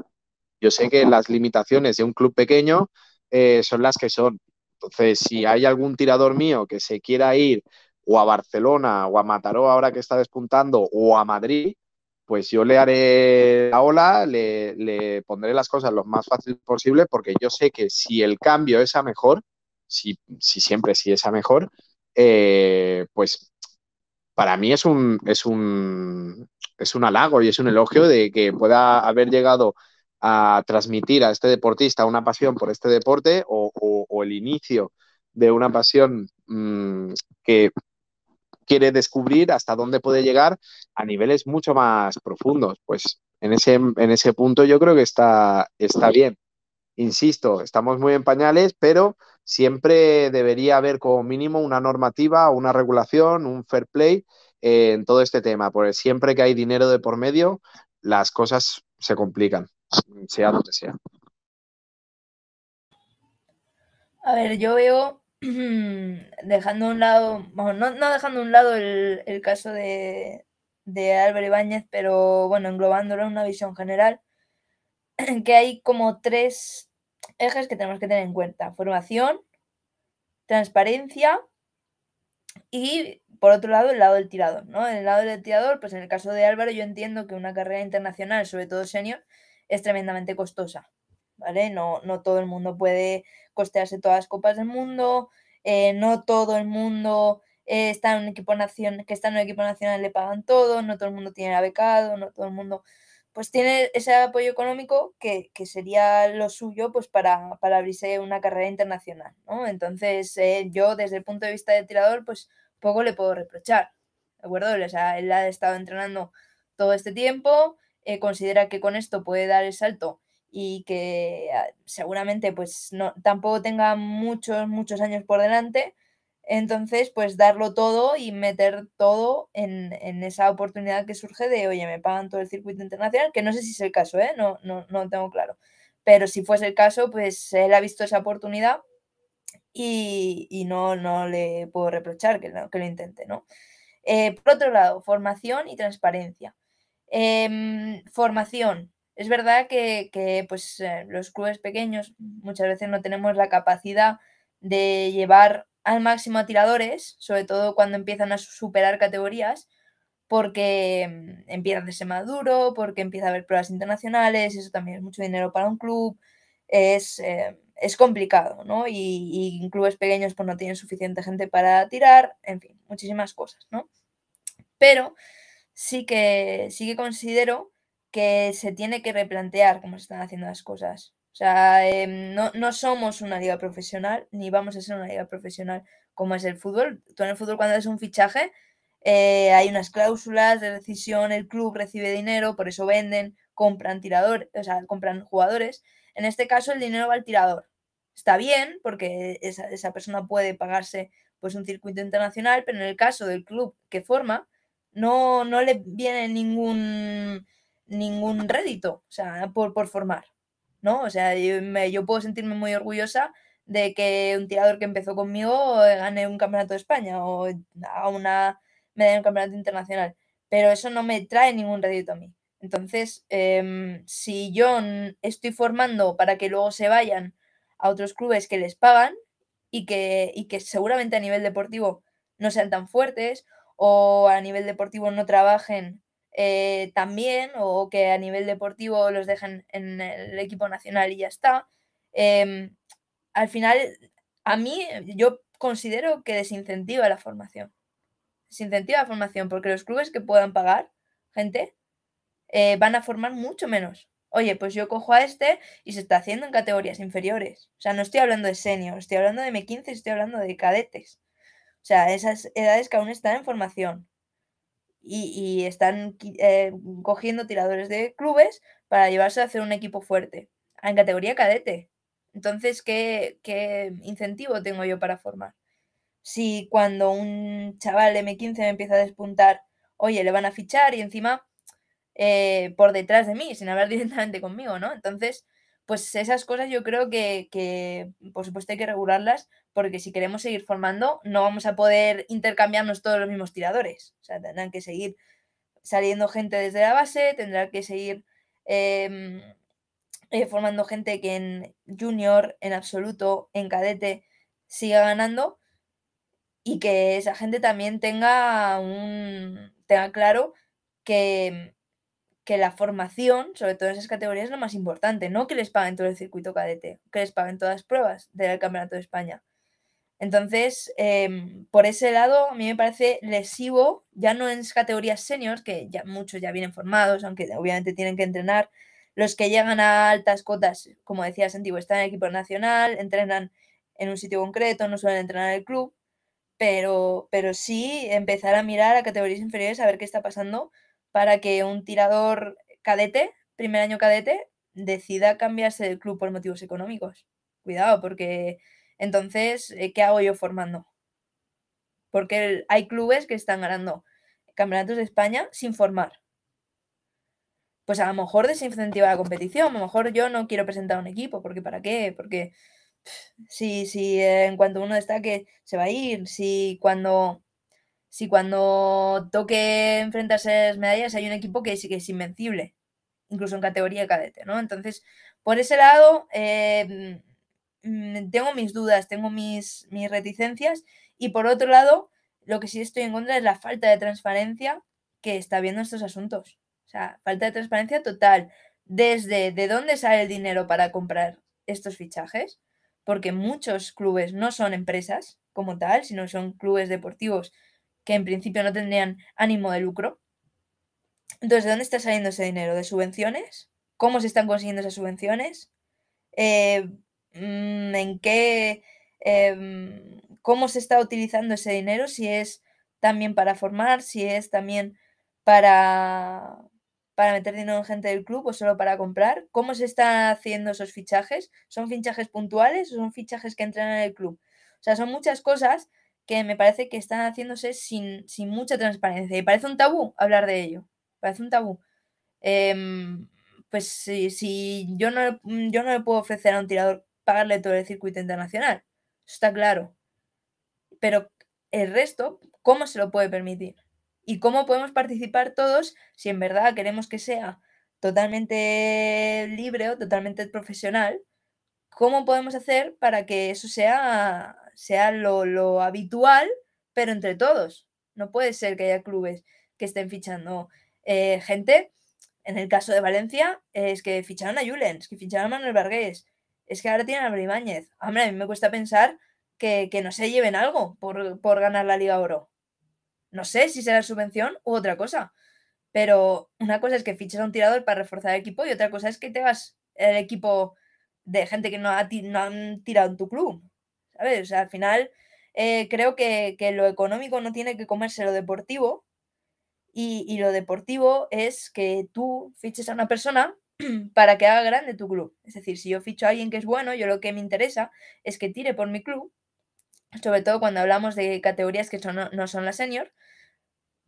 Yo sé que las limitaciones de un club pequeño eh, son las que son. Entonces, si hay algún tirador mío que se quiera ir o a Barcelona o a Mataró ahora que está despuntando o a Madrid, pues yo le haré la ola, le, pondré las cosas lo más fácil posible, porque yo sé que si el cambio es a mejor, si, siempre si es a mejor, eh, pues para mí es un, es un, es un halago y es un elogio de que pueda haber llegado a transmitir a este deportista una pasión por este deporte o, el inicio de una pasión mm, que quiere descubrir hasta dónde puede llegar a niveles mucho más profundos. Pues en ese, en ese punto yo creo que está, está bien. Insisto, estamos muy en pañales, pero siempre debería haber como mínimo una normativa, una regulación, un fair play eh, en todo este tema, porque siempre que hay dinero de por medio, las cosas se complican, sea donde sea. A ver, yo veo dejando a un lado, no, dejando a un lado el, caso de, de Álvaro Ibáñez, pero bueno, englobándolo en una visión general, que hay como tres ejes que tenemos que tener en cuenta. Formación, transparencia y, por otro lado, el lado del tirador. ¿no? El lado del tirador, pues en el caso de Álvaro, yo entiendo que una carrera internacional, sobre todo senior, es tremendamente costosa. No, todo el mundo puede costearse todas las copas del mundo, eh, no todo el mundo está en un equipo nacional, que está en un equipo nacional le pagan todo, no todo el mundo tiene la becado, no todo el mundo pues tiene ese apoyo económico que, sería lo suyo pues para, abrirse una carrera internacional, Entonces eh, yo desde el punto de vista de tirador pues poco le puedo reprochar, ¿de acuerdo? él ha estado entrenando todo este tiempo, eh, considera que con esto puede dar el salto y que ah, seguramente pues no, tampoco tenga muchos, muchos años por delante. Entonces, pues darlo todo y meter todo en, esa oportunidad que surge de, oye, me pagan todo el circuito internacional, que no sé si es el caso, ¿eh? no, no, tengo claro. Pero si fuese el caso, pues él ha visto esa oportunidad y, no, no le puedo reprochar que, que lo intente, ¿no? Eh, por otro lado, formación y transparencia. Em, formación, es verdad que, pues, eh, los clubes pequeños muchas veces no tenemos la capacidad de llevar al máximo a tiradores, sobre todo cuando empiezan a superar categorías, porque mm, empiezan a ser más porque empieza a haber pruebas internacionales, eso también es mucho dinero para un club, eh, es, complicado, ¿no? Y, y, clubes pequeños pues no tienen suficiente gente para tirar, en fin, muchísimas cosas, ¿no? Pero sí que, sí que considero que se tiene que replantear cómo se están haciendo las cosas. O sea, em, no, somos una liga profesional, ni vamos a ser una liga profesional como es el fútbol. Tú en el fútbol cuando haces un fichaje eh, hay unas cláusulas de decisión, el club recibe dinero, por eso venden, compran tirador o sea, compran jugadores. En este caso el dinero va al tirador. Está bien porque esa, esa persona puede pagarse pues un circuito internacional, pero en el caso del club que forma no, no le viene ningún ningún rédito, o sea, por, formar, ¿no? O sea, yo, puedo sentirme muy orgullosa de que un tirador que empezó conmigo eh, gane un campeonato de España o a una medalla un campeonato internacional, pero eso no me trae ningún rédito a mí. Entonces, em, si yo estoy formando para que luego se vayan a otros clubes que les pagan y que, y que seguramente a nivel deportivo no sean tan fuertes o a nivel deportivo no trabajen eh, también o que a nivel deportivo los dejen en el equipo nacional y ya está. Em, al final, a mí yo considero que desincentiva la formación. Desincentiva la formación porque los clubes que puedan pagar gente eh, van a formar mucho menos. Oye, pues yo cojo a este y se está haciendo en categorías inferiores. O sea, no estoy hablando de senior, estoy hablando de M15, estoy hablando de cadetes. O sea, esas edades que aún están en formación y, están eh, cogiendo tiradores de clubes para llevarse a hacer un equipo fuerte, en categoría cadete. Entonces, ¿qué, qué incentivo tengo yo para formar? Si cuando un chaval M15 me empieza a despuntar, oye, le van a fichar y encima eh, por detrás de mí, sin hablar directamente conmigo, ¿no? Entonces, pues esas cosas yo creo que por supuesto hay que regularlas porque si queremos seguir formando, no vamos a poder intercambiarnos todos los mismos tiradores. O sea, tendrán que seguir saliendo gente desde la base, tendrán que seguir em, eh, formando gente que en junior, en absoluto, en cadete, siga ganando y que esa gente también tenga un tenga claro que, que la formación, sobre todo en esas categorías, es lo más importante, no que les paguen todo el circuito cadete, que les paguen todas las pruebas del Campeonato de España, entonces, em, por ese lado, a mí me parece lesivo, ya no en categorías seniors, que ya muchos ya vienen formados, aunque obviamente tienen que entrenar, los que llegan a altas cotas, como decía Santiago, pues están en equipo nacional, entrenan en un sitio concreto, no suelen entrenar en el club, pero, pero sí empezar a mirar a categorías inferiores a ver qué está pasando para que un tirador cadete, primer año cadete, decida cambiarse del club por motivos económicos. Cuidado, porque entonces, eh, ¿qué hago yo formando? Porque hay clubes que están ganando campeonatos de España sin formar. Pues a lo mejor desincentiva la competición, a lo mejor yo no quiero presentar un equipo, porque ¿para qué? Porque si, si en cuanto uno destaque se va a ir, si cuando, si cuando toque enfrentarse a medallas hay un equipo que sí que es invencible, incluso en categoría cadete, ¿no? Entonces, por ese lado, eh, Mm, tengo mis dudas, tengo mis, mis reticencias y por otro lado, lo que sí estoy en contra es la falta de transparencia que está habiendo estos asuntos. O sea, falta de transparencia total. Desde de dónde sale el dinero para comprar estos fichajes, porque muchos clubes no son empresas como tal, sino son clubes deportivos que en principio no tendrían ánimo de lucro. Entonces, ¿de dónde está saliendo ese dinero? ¿De subvenciones? ¿Cómo se están consiguiendo esas subvenciones? Eh, Mm, en qué, em, cómo se está utilizando ese dinero, si es también para formar, si es también para, para meter dinero en gente del club o solo para comprar, cómo se están haciendo esos fichajes, son fichajes puntuales o son fichajes que entran en el club. O sea, son muchas cosas que me parece que están haciéndose sin, mucha transparencia. Y parece un tabú hablar de ello. Parece un tabú. Em, pues si, yo, no, yo no le puedo ofrecer a un tirador pagarle todo el circuito internacional. está claro. Pero el resto, ¿cómo se lo puede permitir? ¿Y cómo podemos participar todos si en verdad queremos que sea totalmente libre o totalmente profesional? ¿Cómo podemos hacer para que eso sea, sea lo, habitual, pero entre todos? No puede ser que haya clubes que estén fichando eh, gente. En el caso de Valencia, es que ficharon a Julens, que ficharon a Manuel Vargas, es que ahora tienen a Bribañez. Hombre, a mí me cuesta pensar que, que no se lleven algo por, ganar la Liga Oro. No sé si será subvención u otra cosa. Pero una cosa es que fiches a un tirador para reforzar el equipo y otra cosa es que te vas el equipo de gente que no, ha, han tirado en tu club. ¿Sabes? al final eh, creo que, que, lo económico no tiene que comerse lo deportivo. y lo deportivo es que tú fiches a una persona para que haga grande tu club. Es decir, si yo ficho a alguien que es bueno, yo lo que me interesa es que tire por mi club, sobre todo cuando hablamos de categorías que no son las senior,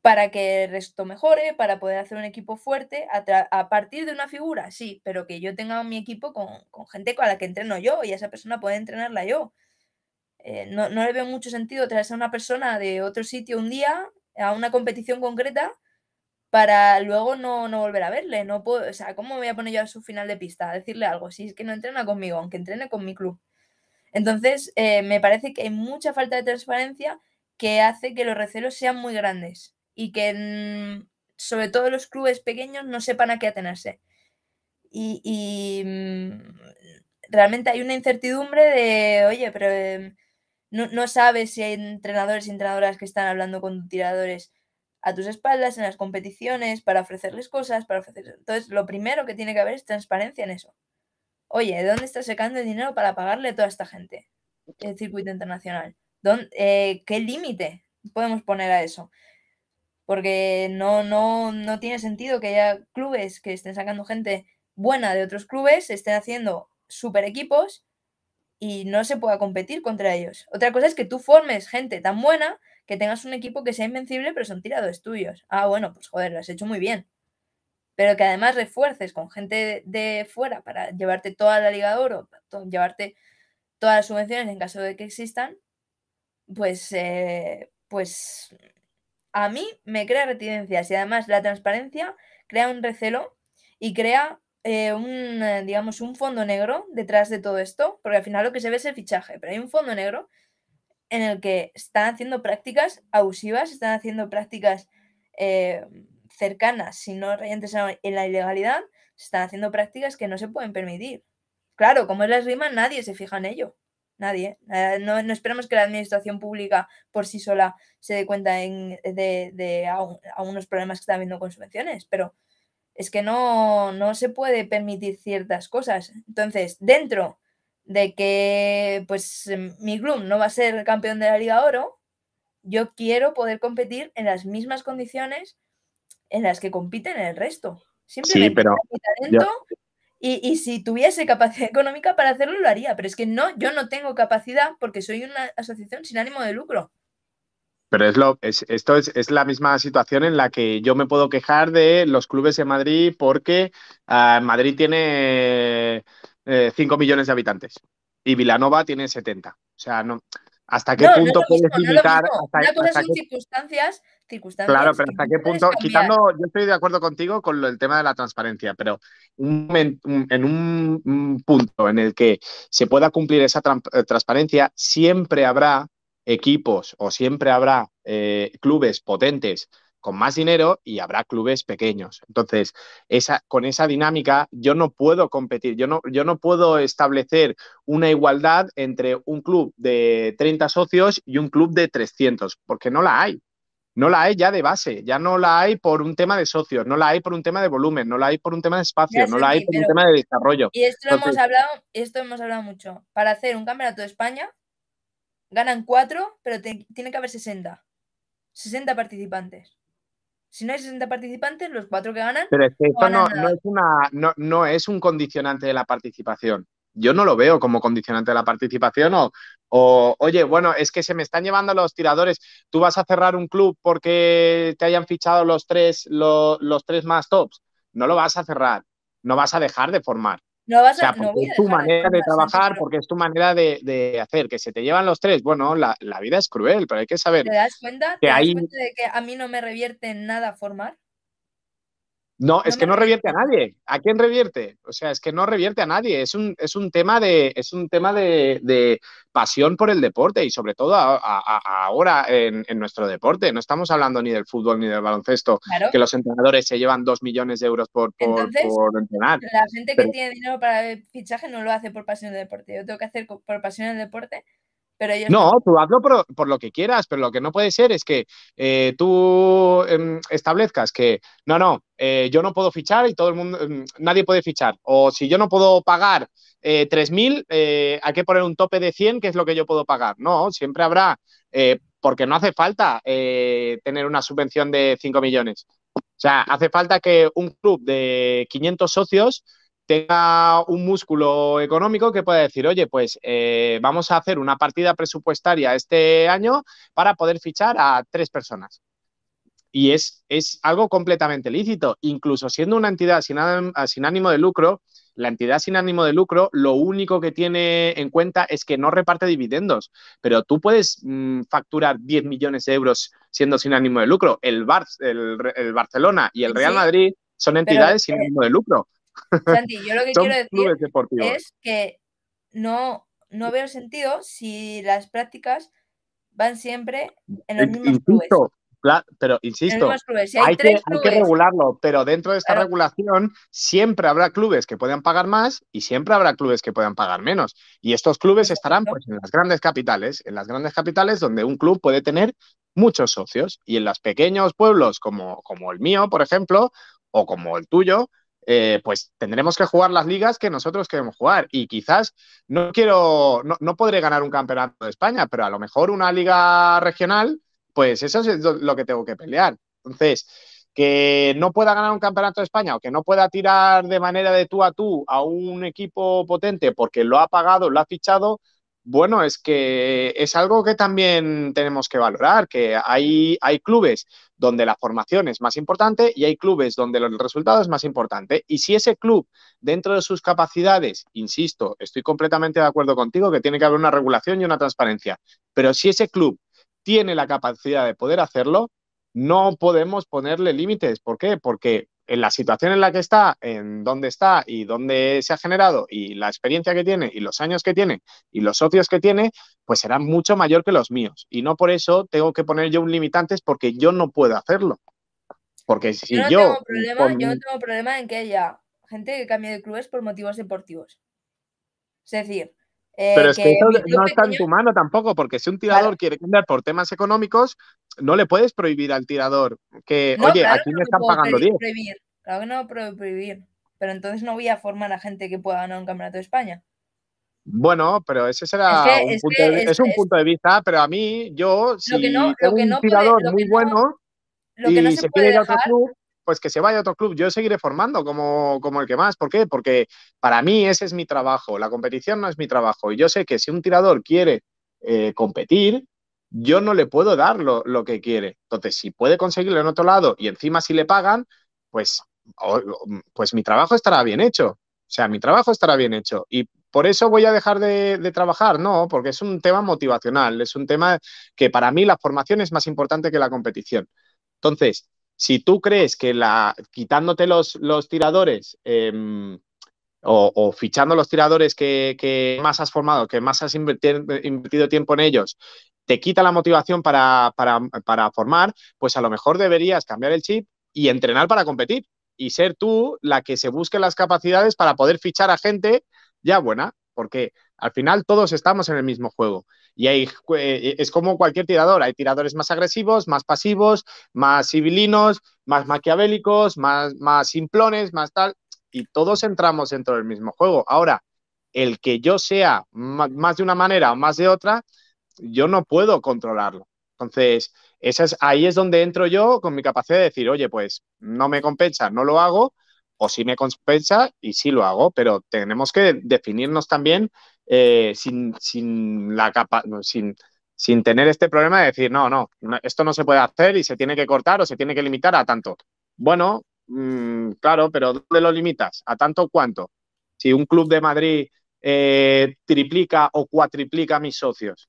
para que el resto mejore, para poder hacer un equipo fuerte a, partir de una figura, sí, pero que yo tenga mi equipo con, gente con la que entreno yo y esa persona puede entrenarla yo. Eh, no, no le veo mucho sentido traerse a una persona de otro sitio un día a una competición concreta para luego no, volver a verle. No puedo, o sea, ¿cómo voy a poner yo a su final de pista a decirle algo? Si es que no entrena conmigo, aunque entrene con mi club. Entonces, eh, me parece que hay mucha falta de transparencia que hace que los recelos sean muy grandes y que mm, sobre todo los clubes pequeños no sepan a qué atenerse. Y, mm, realmente hay una incertidumbre de, oye, pero em, no, no sabes si hay entrenadores y entrenadoras que están hablando con tiradores a tus espaldas en las competiciones, para ofrecerles cosas, para ofrecer... Entonces, lo primero que tiene que haber es transparencia en eso. Oye, ¿de dónde estás sacando el dinero para pagarle a toda esta gente? El circuito internacional. Eh, ¿Qué límite podemos poner a eso? Porque no, no, no tiene sentido que haya clubes que estén sacando gente buena de otros clubes, estén haciendo super equipos y no se pueda competir contra ellos. Otra cosa es que tú formes gente tan buena que tengas un equipo que sea invencible, pero son tirados tuyos. Ah, bueno, pues joder, lo has hecho muy bien. Pero que además refuerces con gente de fuera para llevarte toda la Liga de Oro, llevarte todas las subvenciones en caso de que existan, pues, eh, pues a mí me crea reticencias y además la transparencia crea un recelo y crea eh, un, eh, digamos, un fondo negro detrás de todo esto, porque al final lo que se ve es el fichaje, pero hay un fondo negro en el que están haciendo prácticas abusivas, están haciendo prácticas eh, cercanas, si no reyentes en la ilegalidad, están haciendo prácticas que no se pueden permitir. Claro, como es la esgrima, nadie se fija en ello. Nadie. No, esperamos que la administración pública por sí sola se dé cuenta de, algunos problemas que están habiendo con subvenciones, pero es que no, no se puede permitir ciertas cosas. Entonces, dentro de que pues em, mi club no va a ser el campeón de la Liga Oro, yo quiero poder competir en las mismas condiciones en las que compiten el resto. Simplemente sí, pero mi talento y, si tuviese capacidad económica para hacerlo lo haría, pero es que no, yo no tengo capacidad porque soy una asociación sin ánimo de lucro. Pero es lo, esto es, la misma situación en la que yo me puedo quejar de los clubes de Madrid porque ah, Madrid tiene eh, 5 millones de habitantes y Vilanova tiene 70. O sea, no, ¿hasta qué punto puedes limitar? Hasta, circunstancias, Claro, pero hasta qué punto, quitando, yo estoy de acuerdo contigo con el tema de la transparencia, pero un, en un, punto en el que se pueda cumplir esa eh, transparencia, siempre habrá equipos o siempre habrá eh, clubes potentes con más dinero y habrá clubes pequeños. Entonces, esa, con esa dinámica yo no puedo competir, yo no, yo no puedo establecer una igualdad entre un club de 30 socios y un club de 300, porque no la hay. No la hay ya de base, ya no la hay por un tema de socios, no la hay por un tema de volumen, no la hay por un tema de espacio, no la hay por un tema de desarrollo. Y esto hemos hablado, esto hemos hablado mucho. Para hacer un campeonato de España ganan cuatro, pero tiene que haber 60. 60 participantes. Si no hay 60 participantes, los cuatro que ganan. Pero es que esto no, es una, no, es un condicionante de la participación. Yo no lo veo como condicionante de la participación o, oye, bueno, es que se me están llevando los tiradores. Tú vas a cerrar un club porque te hayan fichado los tres, los tres más tops. No lo vas a cerrar. No vas a dejar de formar. No vas a, o sea, porque es tu manera de, trabajar, porque es tu manera de, hacer, que se te llevan los tres. Bueno, la, vida es cruel, pero hay que saber. ¿Te das cuenta? Que ¿Te das cuenta de que a mí no me revierte en nada formar? No, es que no revierte a nadie. ¿A quién revierte? O sea, es que no revierte a nadie. Es un, es un tema, de, es un tema de, pasión por el deporte y sobre todo ahora en, nuestro deporte. No estamos hablando ni del fútbol ni del baloncesto, que los entrenadores se llevan dos millones de euros por, por, entrenar. La gente que tiene dinero para el fichaje no lo hace por pasión del deporte. Yo tengo que hacer por pasión del deporte no, tú hazlo por, lo que quieras, pero lo que no puede ser es que eh, tú em, establezcas que no, no, eh, yo no puedo fichar y todo el mundo, em, nadie puede fichar. O si yo no puedo pagar 3.000, eh, hay que poner un tope de 100, que es lo que yo puedo pagar. No, siempre habrá, porque no hace falta tener una subvención de 5 millones. O sea, hace falta que un club de 500 socios tenga un músculo económico que pueda decir, oye, pues eh, vamos a hacer una partida presupuestaria este año para poder fichar a tres personas. Y es, es algo completamente lícito. Incluso siendo una entidad sin, ánimo de lucro, la entidad sin ánimo de lucro lo único que tiene en cuenta es que no reparte dividendos, pero tú puedes mm, facturar 10 millones de euros siendo sin ánimo de lucro. El, Bar el, Barcelona y el Real Madrid son entidades sin ánimo de lucro. Santi, yo lo que quiero decir es que no, no veo sentido si las prácticas van siempre en los mismos clubes. pero insisto, hay, que, regularlo, pero dentro de esta regulación siempre habrá clubes que puedan pagar más y siempre habrá clubes que puedan pagar menos. Y estos clubes estarán pues, en las grandes capitales, en las grandes capitales donde un club puede tener muchos socios y en los pequeños pueblos como, como el mío, por ejemplo, o como el tuyo, eh, pues tendremos que jugar las ligas que nosotros queremos jugar. Y quizás no quiero, no podré ganar un campeonato de España, pero a lo mejor una liga regional, pues eso es lo que tengo que pelear. Entonces, que no pueda ganar un campeonato de España o que no pueda tirar de manera de tú a tú a un equipo potente porque lo ha pagado, lo ha fichado, bueno, es que es algo que también tenemos que valorar, que hay, hay clubes donde la formación es más importante y hay clubes donde el resultado es más importante. Y si ese club, dentro de sus capacidades, insisto, estoy completamente de acuerdo contigo que tiene que haber una regulación y una transparencia, pero si ese club tiene la capacidad de poder hacerlo, no podemos ponerle límites. ¿Por qué? Porque en la situación en la que está, en dónde está y dónde se ha generado y la experiencia que tiene y los años que tiene y los socios que tiene, pues será mucho mayor que los míos. Y no por eso tengo que poner yo un limitante porque yo no puedo hacerlo. Porque si yo... No tengo problema, yo no tengo problema en que haya gente que cambie de clubes por motivos deportivos. Es decir, eh, pero es que, eso no está en tu mano tampoco, porque si un tirador quiere cambiar por temas económicos, no le puedes prohibir al tirador que, oye, aquí me están pagando 10. Claro que no puedo prohibir, pero entonces no voy a formar a gente que pueda ganar un campeonato de España. Bueno, pero ese será es un, punto, de, vista, pero a mí, yo, si es un tirador muy bueno y se, quiere ir a otro club, pues que se vaya a otro club. Yo seguiré formando como, como el que más. ¿Por qué? Porque para mí ese es mi trabajo. La competición no es mi trabajo. Y yo sé que si un tirador quiere eh, competir, yo no le puedo dar lo, que quiere. Entonces, si puede conseguirlo en otro lado y encima si le pagan, pues, pues mi trabajo estará bien hecho. O sea, mi trabajo estará bien hecho. Y por eso voy a dejar de, trabajar, no, porque es un tema motivacional, es un tema que para mí la formación es más importante que la competición. Entonces, si tú crees que la, quitándote los, tiradores em, o, fichando los tiradores que, más has formado, que más has invertido tiempo en ellos, te quita la motivación para, para formar, pues a lo mejor deberías cambiar el chip y entrenar para competir y ser tú la que se busque las capacidades para poder fichar a gente ya buena porque al final todos estamos en el mismo juego. Y hay, eh, es como cualquier tirador, hay tiradores más agresivos, más pasivos, más civilinos, más maquiavélicos, más, más simplones, más tal, y todos entramos dentro del mismo juego. Ahora, el que yo sea más de una manera o más de otra, yo no puedo controlarlo. Entonces, esa es, ahí es donde entro yo con mi capacidad de decir, oye, pues no me compensa, no lo hago, o si me compensa y sí lo hago, pero tenemos que definirnos también eh, sin, la capa, sin, sin tener este problema de decir, no, no, esto no se puede hacer y se tiene que cortar o se tiene que limitar a tanto. Bueno, mm, claro, pero ¿dónde lo limitas? ¿A tanto cuánto? Si un club de Madrid eh, triplica o cuatriplica a mis socios.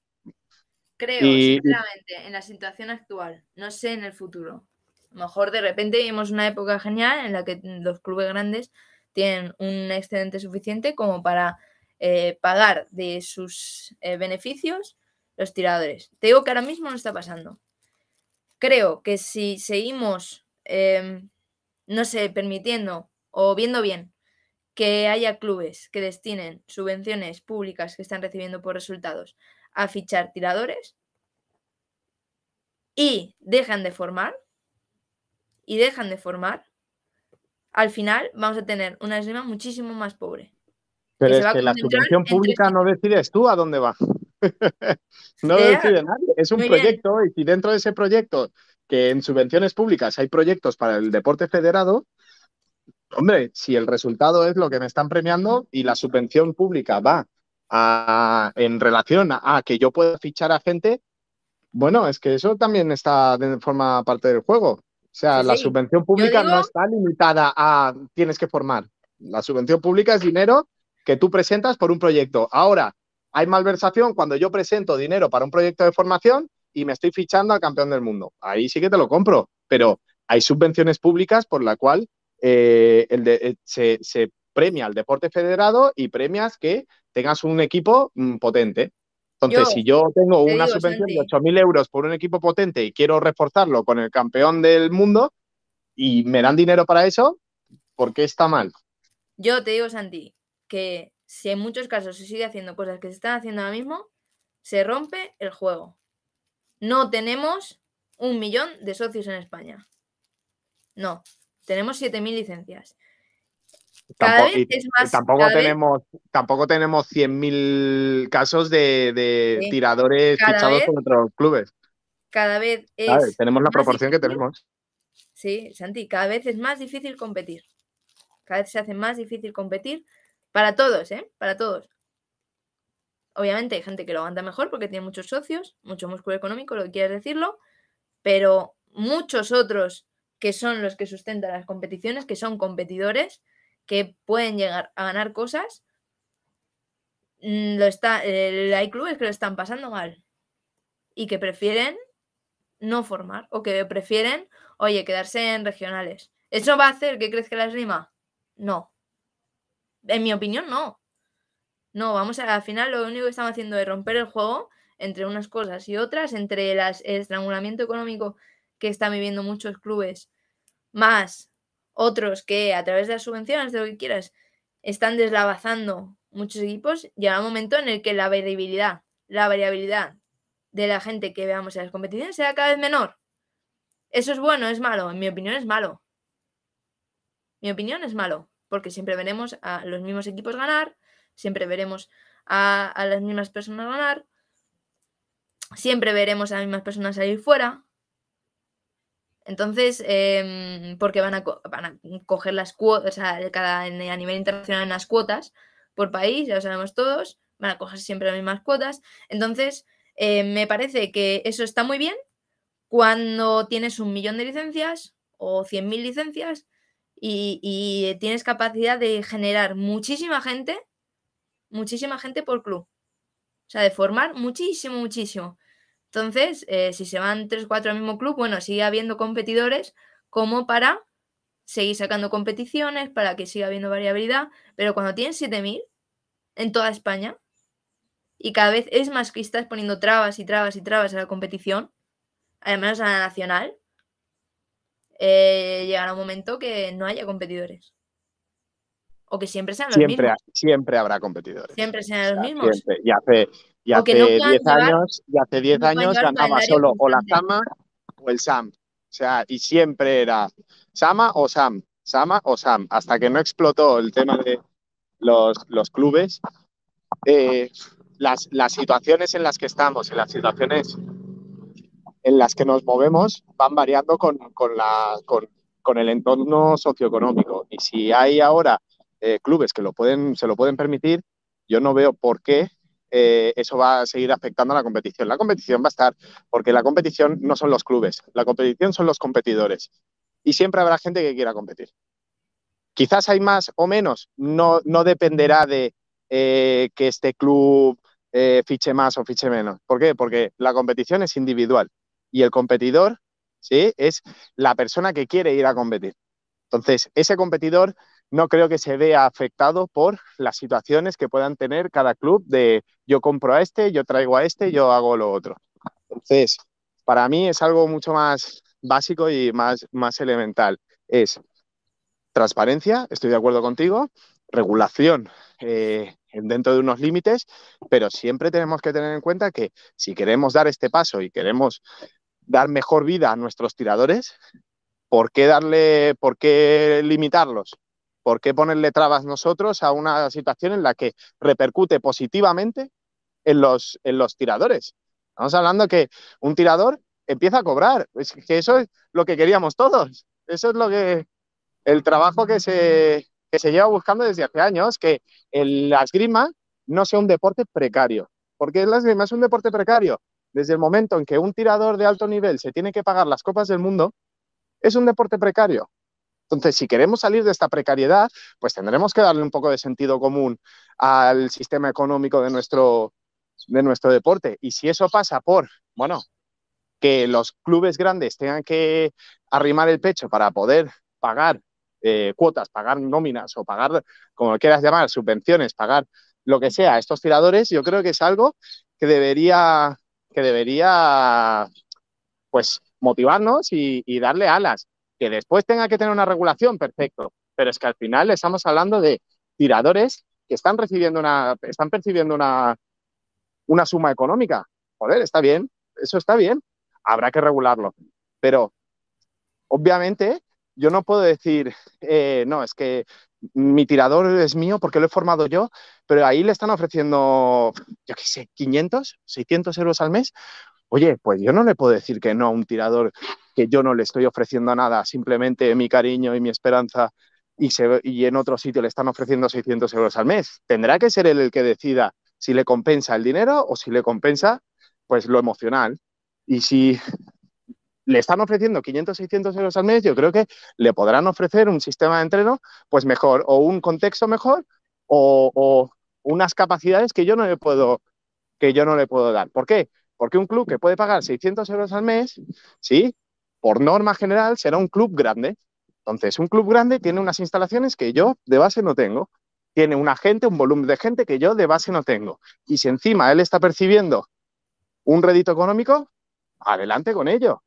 Creo, sinceramente, en la situación actual, no sé en el futuro mejor de repente vivimos una época genial en la que los clubes grandes tienen un excedente suficiente como para eh, pagar de sus eh, beneficios los tiradores. Te digo que ahora mismo no está pasando. Creo que si seguimos, em, no sé, permitiendo o viendo bien que haya clubes que destinen subvenciones públicas que están recibiendo por resultados a fichar tiradores y dejan de formar, y dejan de formar, al final vamos a tener una Eslima muchísimo más pobre. Pero es que la subvención pública no decides tú a dónde va. no decide nadie. Es un proyecto y si dentro de ese proyecto, que en subvenciones públicas hay proyectos para el deporte federado, hombre, si el resultado es lo que me están premiando y la subvención pública va en relación a, que yo pueda fichar a gente, bueno, es que eso también está de forma parte del juego. O sea, la subvención pública no está limitada a tienes que formar. La subvención pública es dinero que tú presentas por un proyecto. Ahora, hay malversación cuando yo presento dinero para un proyecto de formación y me estoy fichando al campeón del mundo. Ahí sí que te lo compro, pero hay subvenciones públicas por la cual eh, eh, se, premia al deporte federado y premias que tengas un equipo mm, potente. Entonces, si yo tengo una subvención de 8.000 euros por un equipo potente y quiero reforzarlo con el campeón del mundo y me dan dinero para eso, ¿por qué está mal? Yo te digo, Santi, que si en muchos casos se sigue haciendo cosas que se están haciendo ahora mismo, se rompe el juego. No tenemos un millón de socios en España. No, tenemos 7.000 licencias tampoco, vez tampoco tenemos, tampoco tenemos 100.000 casos de, tiradores fichados por otros clubes. Cada vez es Tenemos la proporción que tenemos. Sí, Santi, cada vez es más difícil competir. Cada vez se hace más difícil competir para todos, ¿eh? Para todos. Obviamente hay gente que lo aguanta mejor porque tiene muchos socios, mucho músculo económico, lo que quieras decirlo, pero muchos otros que son los que sustentan las competiciones, que son competidores, que pueden llegar a ganar cosas, mm, está, hay clubes que lo están pasando mal y que prefieren no formar o que prefieren, oye, quedarse en regionales. ¿Eso va a hacer que crezca la esgrima? No. En mi opinión, no. No, vamos a, al final lo único que estamos haciendo es romper el juego entre unas cosas y otras, entre las, el estrangulamiento económico que están viviendo muchos clubes, más otros que a través de las subvenciones, de lo que quieras, están deslavazando muchos equipos, llega un momento en el que la variabilidad, la variabilidad de la gente que veamos en las competiciones sea cada vez menor. ¿Eso es bueno? ¿Es malo? En mi opinión es malo. Mi opinión es malo, porque siempre veremos a los mismos equipos ganar, siempre veremos a las mismas personas ganar, siempre veremos a las mismas personas salir fuera, entonces, em, porque van a, coger las cuotas, o sea, a nivel internacional en las cuotas por país, ya lo sabemos todos, van a coger siempre las mismas cuotas. Entonces, em, me parece que eso está muy bien cuando tienes un millón de licencias o 100.000 licencias y tienes capacidad de generar muchísima gente, muchísima gente por club. O sea, de formar muchísimo, muchísimo. Entonces, eh, si se van tres o cuatro al mismo club, bueno, sigue habiendo competidores como para seguir sacando competiciones, para que siga habiendo variabilidad, pero cuando tienes 7.000 en toda España y cada vez es más que estás poniendo trabas y trabas y trabas a la competición, además a la nacional, eh, llegará un momento que no haya competidores. O que siempre sean los mismos. Siempre habrá competidores. Siempre sean los mismos. Y hace y hace 10 años, y hace 10 años ganaba solo o la Sama o el Sam. O sea, y siempre era Sama o Sam, Sama o Sam, hasta que no explotó el tema de los, clubes. Eh, las, situaciones en las que estamos en las situaciones en las que nos movemos van variando con, la, con, el entorno socioeconómico. Y si hay ahora eh, clubes que lo pueden, se lo pueden permitir, yo no veo por qué eh, eso va a seguir afectando a la competición. La competición va a estar, porque la competición no son los clubes, la competición son los competidores. Y siempre habrá gente que quiera competir. Quizás hay más o menos, no, no dependerá de eh, que este club eh, fiche más o fiche menos. ¿Por qué? Porque la competición es individual y el competidor ¿sí? es la persona que quiere ir a competir. Entonces, ese competidor no creo que se vea afectado por las situaciones que puedan tener cada club de yo compro a este, yo traigo a este, yo hago lo otro. Entonces, para mí es algo mucho más básico y más, más elemental. Es transparencia, estoy de acuerdo contigo, regulación eh, dentro de unos límites, pero siempre tenemos que tener en cuenta que si queremos dar este paso y queremos dar mejor vida a nuestros tiradores, ¿por qué darle, por qué limitarlos? ¿Por qué ponerle trabas nosotros a una situación en la que repercute positivamente en los, en los tiradores? Estamos hablando que un tirador empieza a cobrar. que eso es lo que queríamos todos. Eso es lo que el trabajo que se, se lleva buscando desde hace años, que el, la esgrima no sea un deporte precario. Porque la esgrima es un deporte precario. Desde el momento en que un tirador de alto nivel se tiene que pagar las copas del mundo, es un deporte precario. Entonces, si queremos salir de esta precariedad, pues tendremos que darle un poco de sentido común al sistema económico de nuestro, de nuestro deporte. Y si eso pasa por, bueno, que los clubes grandes tengan que arrimar el pecho para poder pagar eh, cuotas, pagar nóminas o pagar, como quieras llamar, subvenciones, pagar lo que sea a estos tiradores, yo creo que es algo que debería, que debería pues motivarnos y darle alas. Que después tenga que tener una regulación, perfecto. Pero es que al final estamos hablando de tiradores que están recibiendo una, están percibiendo una, una suma económica. Joder, está bien, eso está bien. Habrá que regularlo. Pero obviamente yo no puedo decir, eh, no, es que mi tirador es mío porque lo he formado yo, pero ahí le están ofreciendo, yo qué sé, 500, 600 euros al mes Oye, pues yo no le puedo decir que no a un tirador que yo no le estoy ofreciendo nada, simplemente mi cariño y mi esperanza, y, en otro sitio le están ofreciendo 600 euros al mes. Tendrá que ser él el que decida si le compensa el dinero o si le compensa pues lo emocional. Y si le están ofreciendo 500, 600 euros al mes, yo creo que le podrán ofrecer un sistema de entreno pues mejor o un contexto mejor o, unas capacidades que yo no le puedo que yo no le puedo dar. ¿Por qué? Porque un club que puede pagar 600 euros al mes, sí, por norma general será un club grande. Entonces, un club grande tiene unas instalaciones que yo de base no tengo. Tiene una gente, un volumen de gente que yo de base no tengo. Y si encima él está percibiendo un rédito económico, adelante con ello.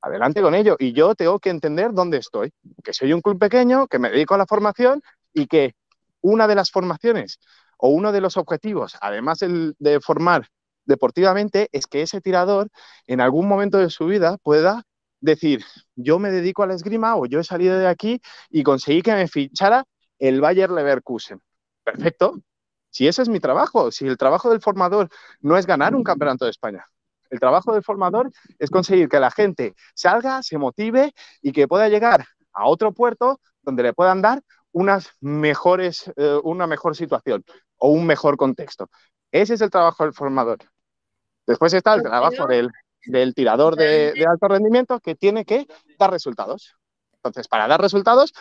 Adelante con ello. Y yo tengo que entender dónde estoy. Que soy un club pequeño, que me dedico a la formación y que una de las formaciones o uno de los objetivos, además de formar deportivamente es que ese tirador en algún momento de su vida pueda decir, yo me dedico a la esgrima o yo he salido de aquí y conseguí que me fichara el Bayer Leverkusen. Perfecto. Si ese es mi trabajo, si el trabajo del formador no es ganar un campeonato de España, el trabajo del formador es conseguir que la gente salga, se motive y que pueda llegar a otro puerto donde le puedan dar unas mejores, eh, una mejor situación o un mejor contexto. Ese es el trabajo del formador. Después está el trabajo del, tirador de, alto rendimiento que tiene que dar resultados. Entonces, para dar resultados,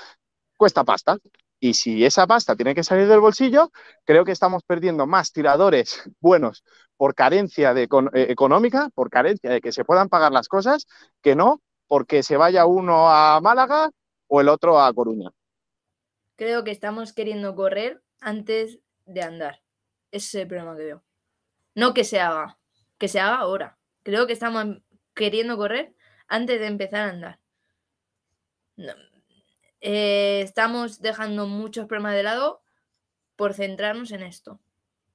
cuesta pasta. Y si esa pasta tiene que salir del bolsillo, creo que estamos perdiendo más tiradores buenos por carencia de, eh, económica, por carencia de que se puedan pagar las cosas, que no porque se vaya uno a Málaga o el otro a Coruña. Creo que estamos queriendo correr antes de andar. Ese es el problema que veo. No que se haga, que se haga ahora. Creo que estamos queriendo correr antes de empezar a andar. Eh, estamos dejando muchos problemas de lado por centrarnos en esto.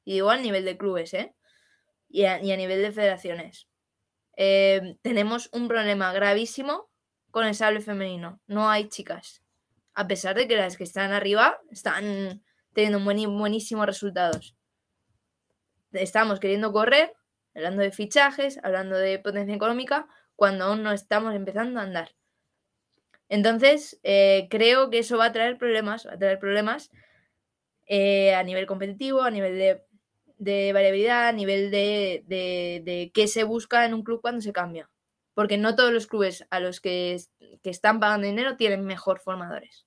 Y a nivel de clubes, ¿eh? Y a, nivel de federaciones. Eh, tenemos un problema gravísimo con el sable femenino. No hay chicas. A pesar de que las que están arriba están teniendo buenísimos resultados estamos queriendo correr, hablando de fichajes, hablando de potencia económica, cuando aún no estamos empezando a andar. Entonces, eh, creo que eso va a traer problemas, va a traer problemas eh, a nivel competitivo, a nivel de, variabilidad, a nivel de, de, qué se busca en un club cuando se cambia. Porque no todos los clubes a los que, están pagando dinero tienen mejor formadores.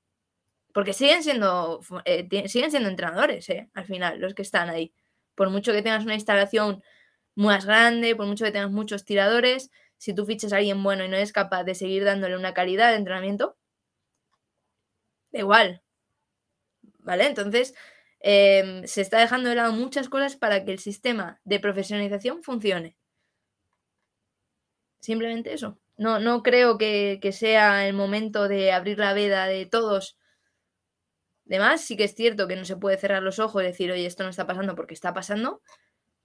Porque siguen siendo, eh, siguen siendo entrenadores, al final, los que están ahí. Por mucho que tengas una instalación más grande, por mucho que tengas muchos tiradores, si tú fichas a alguien bueno y no eres capaz de seguir dándole una calidad de entrenamiento, da igual. ¿Vale? Entonces, em, se está dejando de lado muchas cosas para que el sistema de profesionalización funcione. Simplemente eso. No, no creo que, que sea el momento de abrir la veda de todos Además, Sí que es cierto que no se puede cerrar los ojos y decir, oye, esto no está pasando porque está pasando,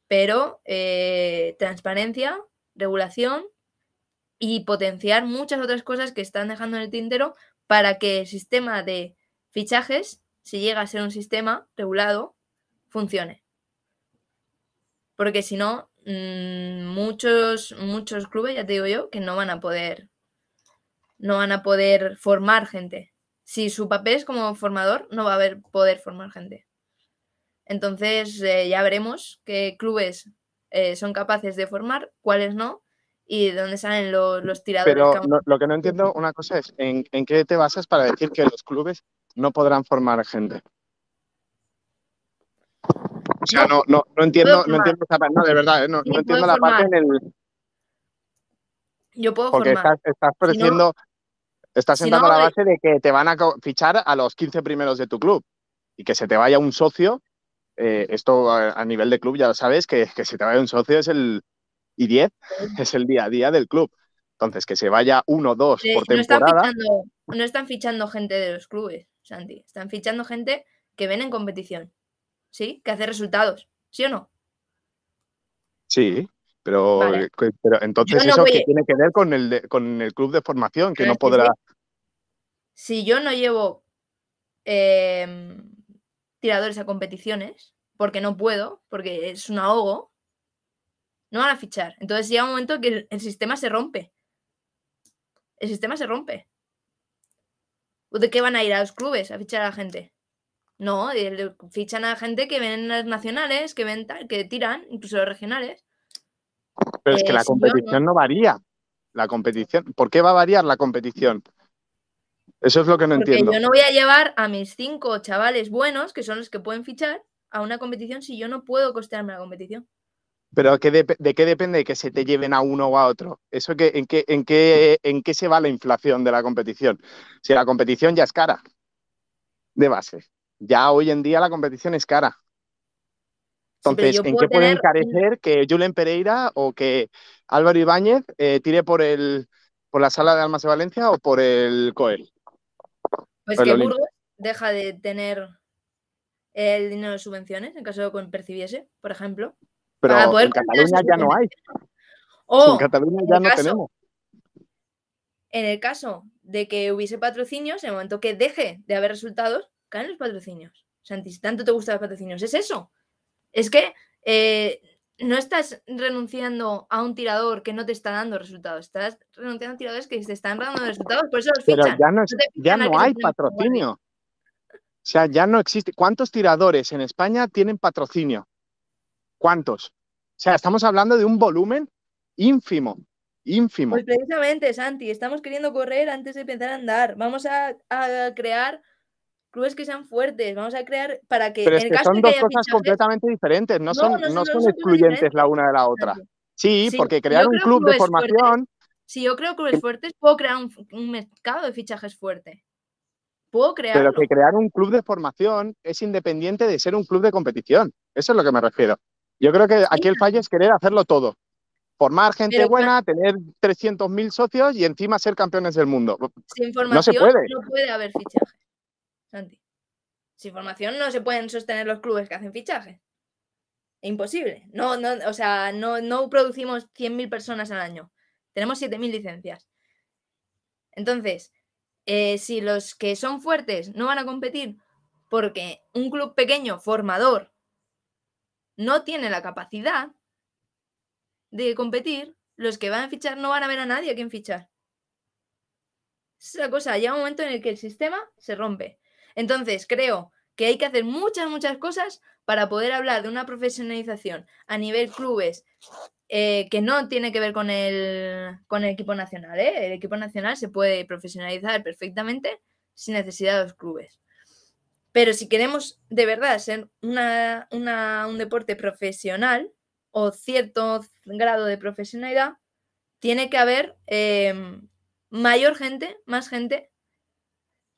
pero eh, transparencia, regulación y potenciar muchas otras cosas que están dejando en el tintero para que el sistema de fichajes, si llega a ser un sistema regulado, funcione. Porque si no, mm, muchos, muchos clubes, ya te digo yo, que no van a poder, no van a poder formar gente si su papel es como formador, no va a haber poder formar gente. Entonces eh, ya veremos qué clubes eh, son capaces de formar, cuáles no, y dónde salen los, tiradores. Pero lo que no entiendo una cosa es, ¿en, qué te basas para decir que los clubes no podrán formar gente? O sea, no, entiendo, esa parte, no, de verdad, eh, no, entiendo la parte en el... Yo puedo Porque formar. estás, estás pareciendo Estás sentando la eh, base de que te van a fichar a los 15 primeros de tu club y que se te vaya un socio. Eh, esto a, nivel de club ya lo sabes, que, se te vaya un socio es el. Y 10 es el día a día del club. Entonces, que se vaya uno o dos eh, por no Están fichando, no están fichando gente de los clubes, Santi. Están fichando gente que ven en competición. ¿Sí? Que hace resultados. ¿Sí o no? Sí, pero, entonces eso tiene que ver con el, con el club de formación, que no podrá... Si yo no llevo em, tiradores a competiciones, porque no puedo, porque es un ahogo, no van a fichar. Entonces llega un momento que el, sistema se rompe. El sistema se rompe. ¿De qué van a ir a los clubes a fichar a la gente? No, fichan a gente que ven las nacionales, que ven tal, que tiran, incluso los regionales. Pero es que la competición no varía. La competición, ¿por qué va a variar la competición? Eso es lo que no entiendo. Yo no voy a llevar a mis cinco chavales buenos, que son los que pueden fichar, a una competición si yo no puedo costearme la competición. Pero de, qué depende que se te lleven a uno o a otro? ¿Eso que, en, ¿En qué se va la inflación de la competición? Si la competición ya es cara, de base. Ya hoy en día la competición es cara. Entonces, ¿en qué puede encarecer que Julen Pereira o que Álvaro Ibáñez eh, tire por, el, por la sala de Almas de Valencia o por el COEL? Pues que Burgos deja de tener el dinero de subvenciones en caso de que percibiese, por ejemplo. Pero en Cataluña ya no hay. en Cataluña ya no tenemos. En el caso de que hubiese patrocinios, en el momento que deje de haber resultados, caen los patrocinios. Santi, si tanto te gustan los patrocinios, es eso. Es que eh, no estás renunciando a un tirador que no te está dando resultados, estás renunciando a tiradores que te están dando resultados, por eso Pero ya no, hay patrocinio. O sea, ya no existe. ¿Cuántos tiradores en España tienen patrocinio? ¿Cuántos? O sea, estamos hablando de un volumen ínfimo, ínfimo. Pues precisamente, Santi, estamos queriendo correr antes de empezar a andar. Vamos a, a crear clubes que sean fuertes, vamos a crear para que... en caso son de que dos cosas completamente diferentes, no, son, no, son, excluyentes la una de la otra. Sí, porque crear un club de formación... Si yo creo clubes fuertes, puedo crear un, mercado de fichajes fuerte. Puedo crear... Pero que crear un club de formación es independiente de ser un club de competición. Eso es lo que me refiero. Yo creo que aquí el fallo es querer hacerlo todo. Formar gente buena, tener 300.000 socios y encima ser campeones del mundo. Sin formación no, se puede. no puede haber fichajes. Santi. Sin formación no se pueden sostener los clubes que hacen fichaje Imposible. No, no, o sea, no, no producimos 100.000 personas al año. Tenemos 7.000 licencias. Entonces, eh, si los que son fuertes no van a competir porque un club pequeño, formador, no tiene la capacidad de competir, los que van a fichar no van a ver a nadie a quien fichar. es la cosa, llega un momento en el que el sistema se rompe. Entonces, creo que hay que hacer muchas, muchas cosas para poder hablar de una profesionalización a nivel clubes eh, que no tiene que ver con el, equipo nacional. ¿eh? El equipo nacional se puede profesionalizar perfectamente sin necesidad de los clubes. Pero si queremos de verdad ser un deporte profesional o cierto grado de profesionalidad, tiene que haber eh, mayor gente, más gente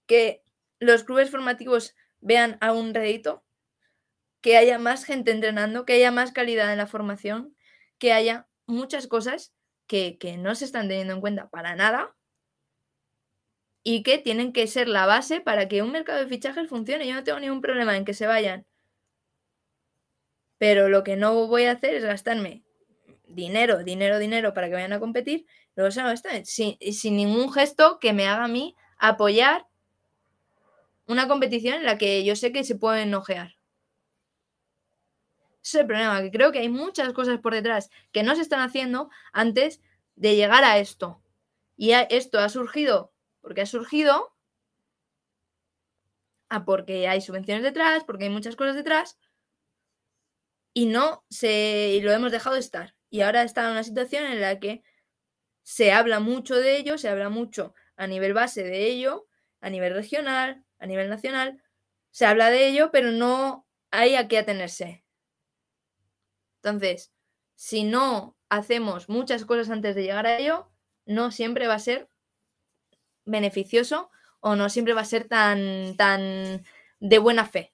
que los clubes formativos vean a un rédito, que haya más gente entrenando, que haya más calidad en la formación, que haya muchas cosas que, no se están teniendo en cuenta para nada y que tienen que ser la base para que un mercado de fichajes funcione. Yo no tengo ningún problema en que se vayan. Pero lo que no voy a hacer es gastarme dinero, dinero, dinero para que vayan a competir. Luego se sin, sin ningún gesto que me haga a mí apoyar una competición en la que yo sé que se pueden enojear. Ese es el problema, que creo que hay muchas cosas por detrás que no se están haciendo antes de llegar a esto. Y esto ha surgido porque ha surgido, a porque hay subvenciones detrás, porque hay muchas cosas detrás, y no se y lo hemos dejado estar. Y ahora está en una situación en la que se habla mucho de ello, se habla mucho a nivel base de ello, a nivel regional, a nivel nacional, se habla de ello, pero no hay a qué atenerse. Entonces, si no hacemos muchas cosas antes de llegar a ello, no siempre va a ser beneficioso o no siempre va a ser tan, tan de buena fe.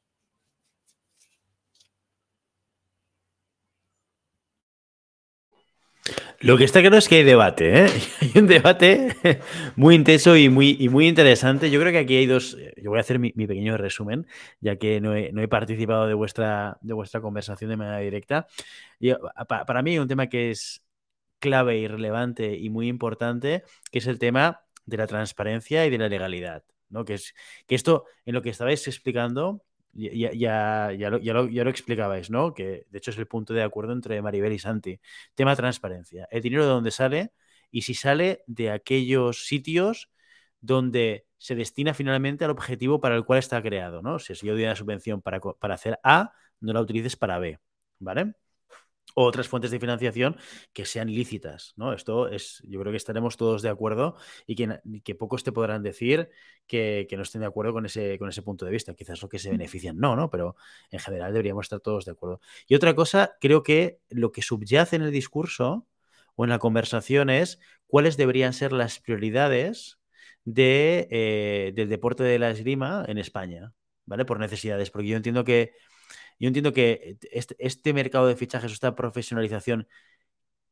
Lo que está claro es que hay debate, ¿eh? Hay un debate muy intenso y muy, y muy interesante. Yo creo que aquí hay dos. Yo voy a hacer mi, pequeño resumen, ya que no he, no he, participado de vuestra, de vuestra conversación de manera directa. Y eh, para, mí un tema que es clave y relevante y muy importante, que es el tema de la transparencia y de la legalidad. ¿no? Que, es, que esto, en lo que estabais explicando, ya, ya, lo, explicabais, ¿no? Que de hecho es el punto de acuerdo entre Maribel y Santi. Tema transparencia. El dinero de dónde sale y si sale de aquellos sitios donde se destina finalmente al objetivo para el cual está creado, ¿no? Si yo doy una subvención para, para hacer A, no la utilices para B, ¿vale? otras fuentes de financiación que sean lícitas, ¿no? Esto es, yo creo que estaremos todos de acuerdo y que, pocos te podrán decir que, no estén de acuerdo con ese, con ese punto de vista. Quizás lo que se benefician no, ¿no? Pero en general deberíamos estar todos de acuerdo. Y otra cosa, creo que lo que subyace en el discurso o en la conversación es cuáles deberían ser las prioridades de, eh, del deporte de la esgrima en España, ¿vale? Por necesidades, porque yo entiendo que yo entiendo que este, este mercado de fichajes, o esta profesionalización,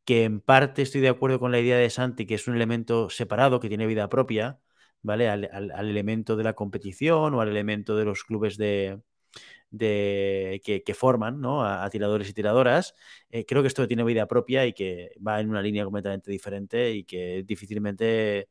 que en parte estoy de acuerdo con la idea de Santi, que es un elemento separado, que tiene vida propia, ¿vale? Al, elemento de la competición o al elemento de los clubes de, que, forman ¿no? a, tiradores y tiradoras. Eh, creo que esto tiene vida propia y que va en una línea completamente diferente y que difícilmente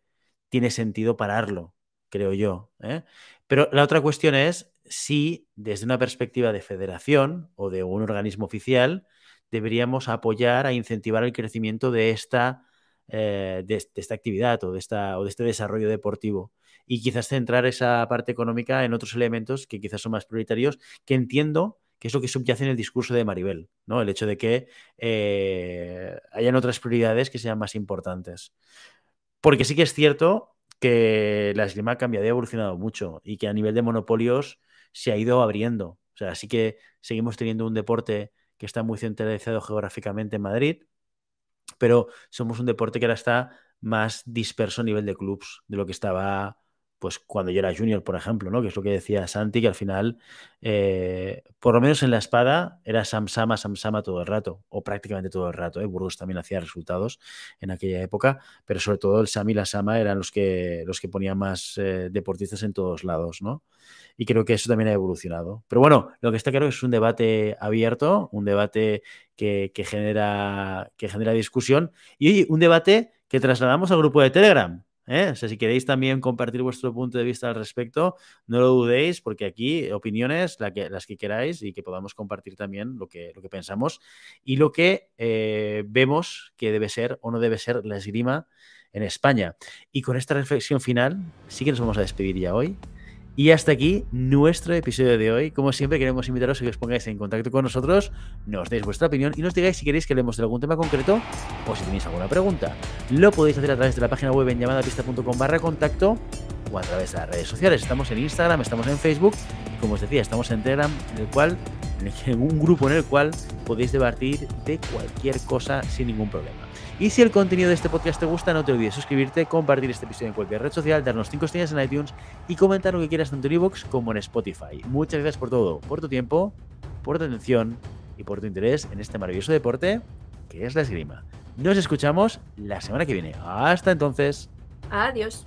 tiene sentido pararlo, creo yo. ¿eh? Pero la otra cuestión es si desde una perspectiva de federación o de un organismo oficial deberíamos apoyar a incentivar el crecimiento de esta, eh, de, esta actividad o de, o de este desarrollo deportivo y quizás centrar esa parte económica en otros elementos que quizás son más prioritarios, que entiendo que es lo que subyace en el discurso de Maribel, ¿no? El hecho de que eh, hayan otras prioridades que sean más importantes. Porque sí que es cierto que la esgrima y ha evolucionado mucho y que a nivel de monopolios se ha ido abriendo. O sea, así que seguimos teniendo un deporte que está muy centralizado geográficamente en Madrid, pero somos un deporte que ahora está más disperso a nivel de clubs de lo que estaba pues cuando yo era junior, por ejemplo, ¿no? Que es lo que decía Santi, que al final, eh, por lo menos en la espada, era Samsama, Samsama todo el rato, o prácticamente todo el rato. ¿eh? Burgos también hacía resultados en aquella época, pero sobre todo el Sam y la Sama eran los que, los que ponían más eh, deportistas en todos lados, ¿no? Y creo que eso también ha evolucionado. Pero bueno, lo que está claro es un debate abierto, un debate que, que genera, que genera discusión y un debate que trasladamos al grupo de Telegram ¿eh? si queréis también compartir vuestro punto de vista al respecto, no lo dudéis, porque aquí opiniones, las que queráis y que podamos compartir también lo que, lo que pensamos y lo que eh, vemos que debe ser o no debe ser la esgrima en España. Y con esta reflexión final, sí que nos vamos a despedir ya hoy. Y hasta aquí nuestro episodio de hoy. Como siempre, queremos invitaros a que os pongáis en contacto con nosotros, nos deis vuestra opinión y nos digáis si queréis que hablemos de algún tema concreto o si tenéis alguna pregunta. Lo podéis hacer a través de la página web en llamadapista.com barra contacto o a través de las redes sociales. Estamos en Instagram, estamos en Facebook, como os decía, estamos en Telegram, en el cual, en un grupo en el cual podéis debatir de cualquier cosa sin ningún problema. Y si el contenido de este podcast te gusta, no te olvides suscribirte, compartir este episodio en cualquier red social, darnos 5 estrellas en iTunes y comentar lo que quieras tanto en iVoox como en Spotify. Muchas gracias por todo, por tu tiempo, por tu atención y por tu interés en este maravilloso deporte que es la esgrima. Nos escuchamos la semana que viene. Hasta entonces. Adiós.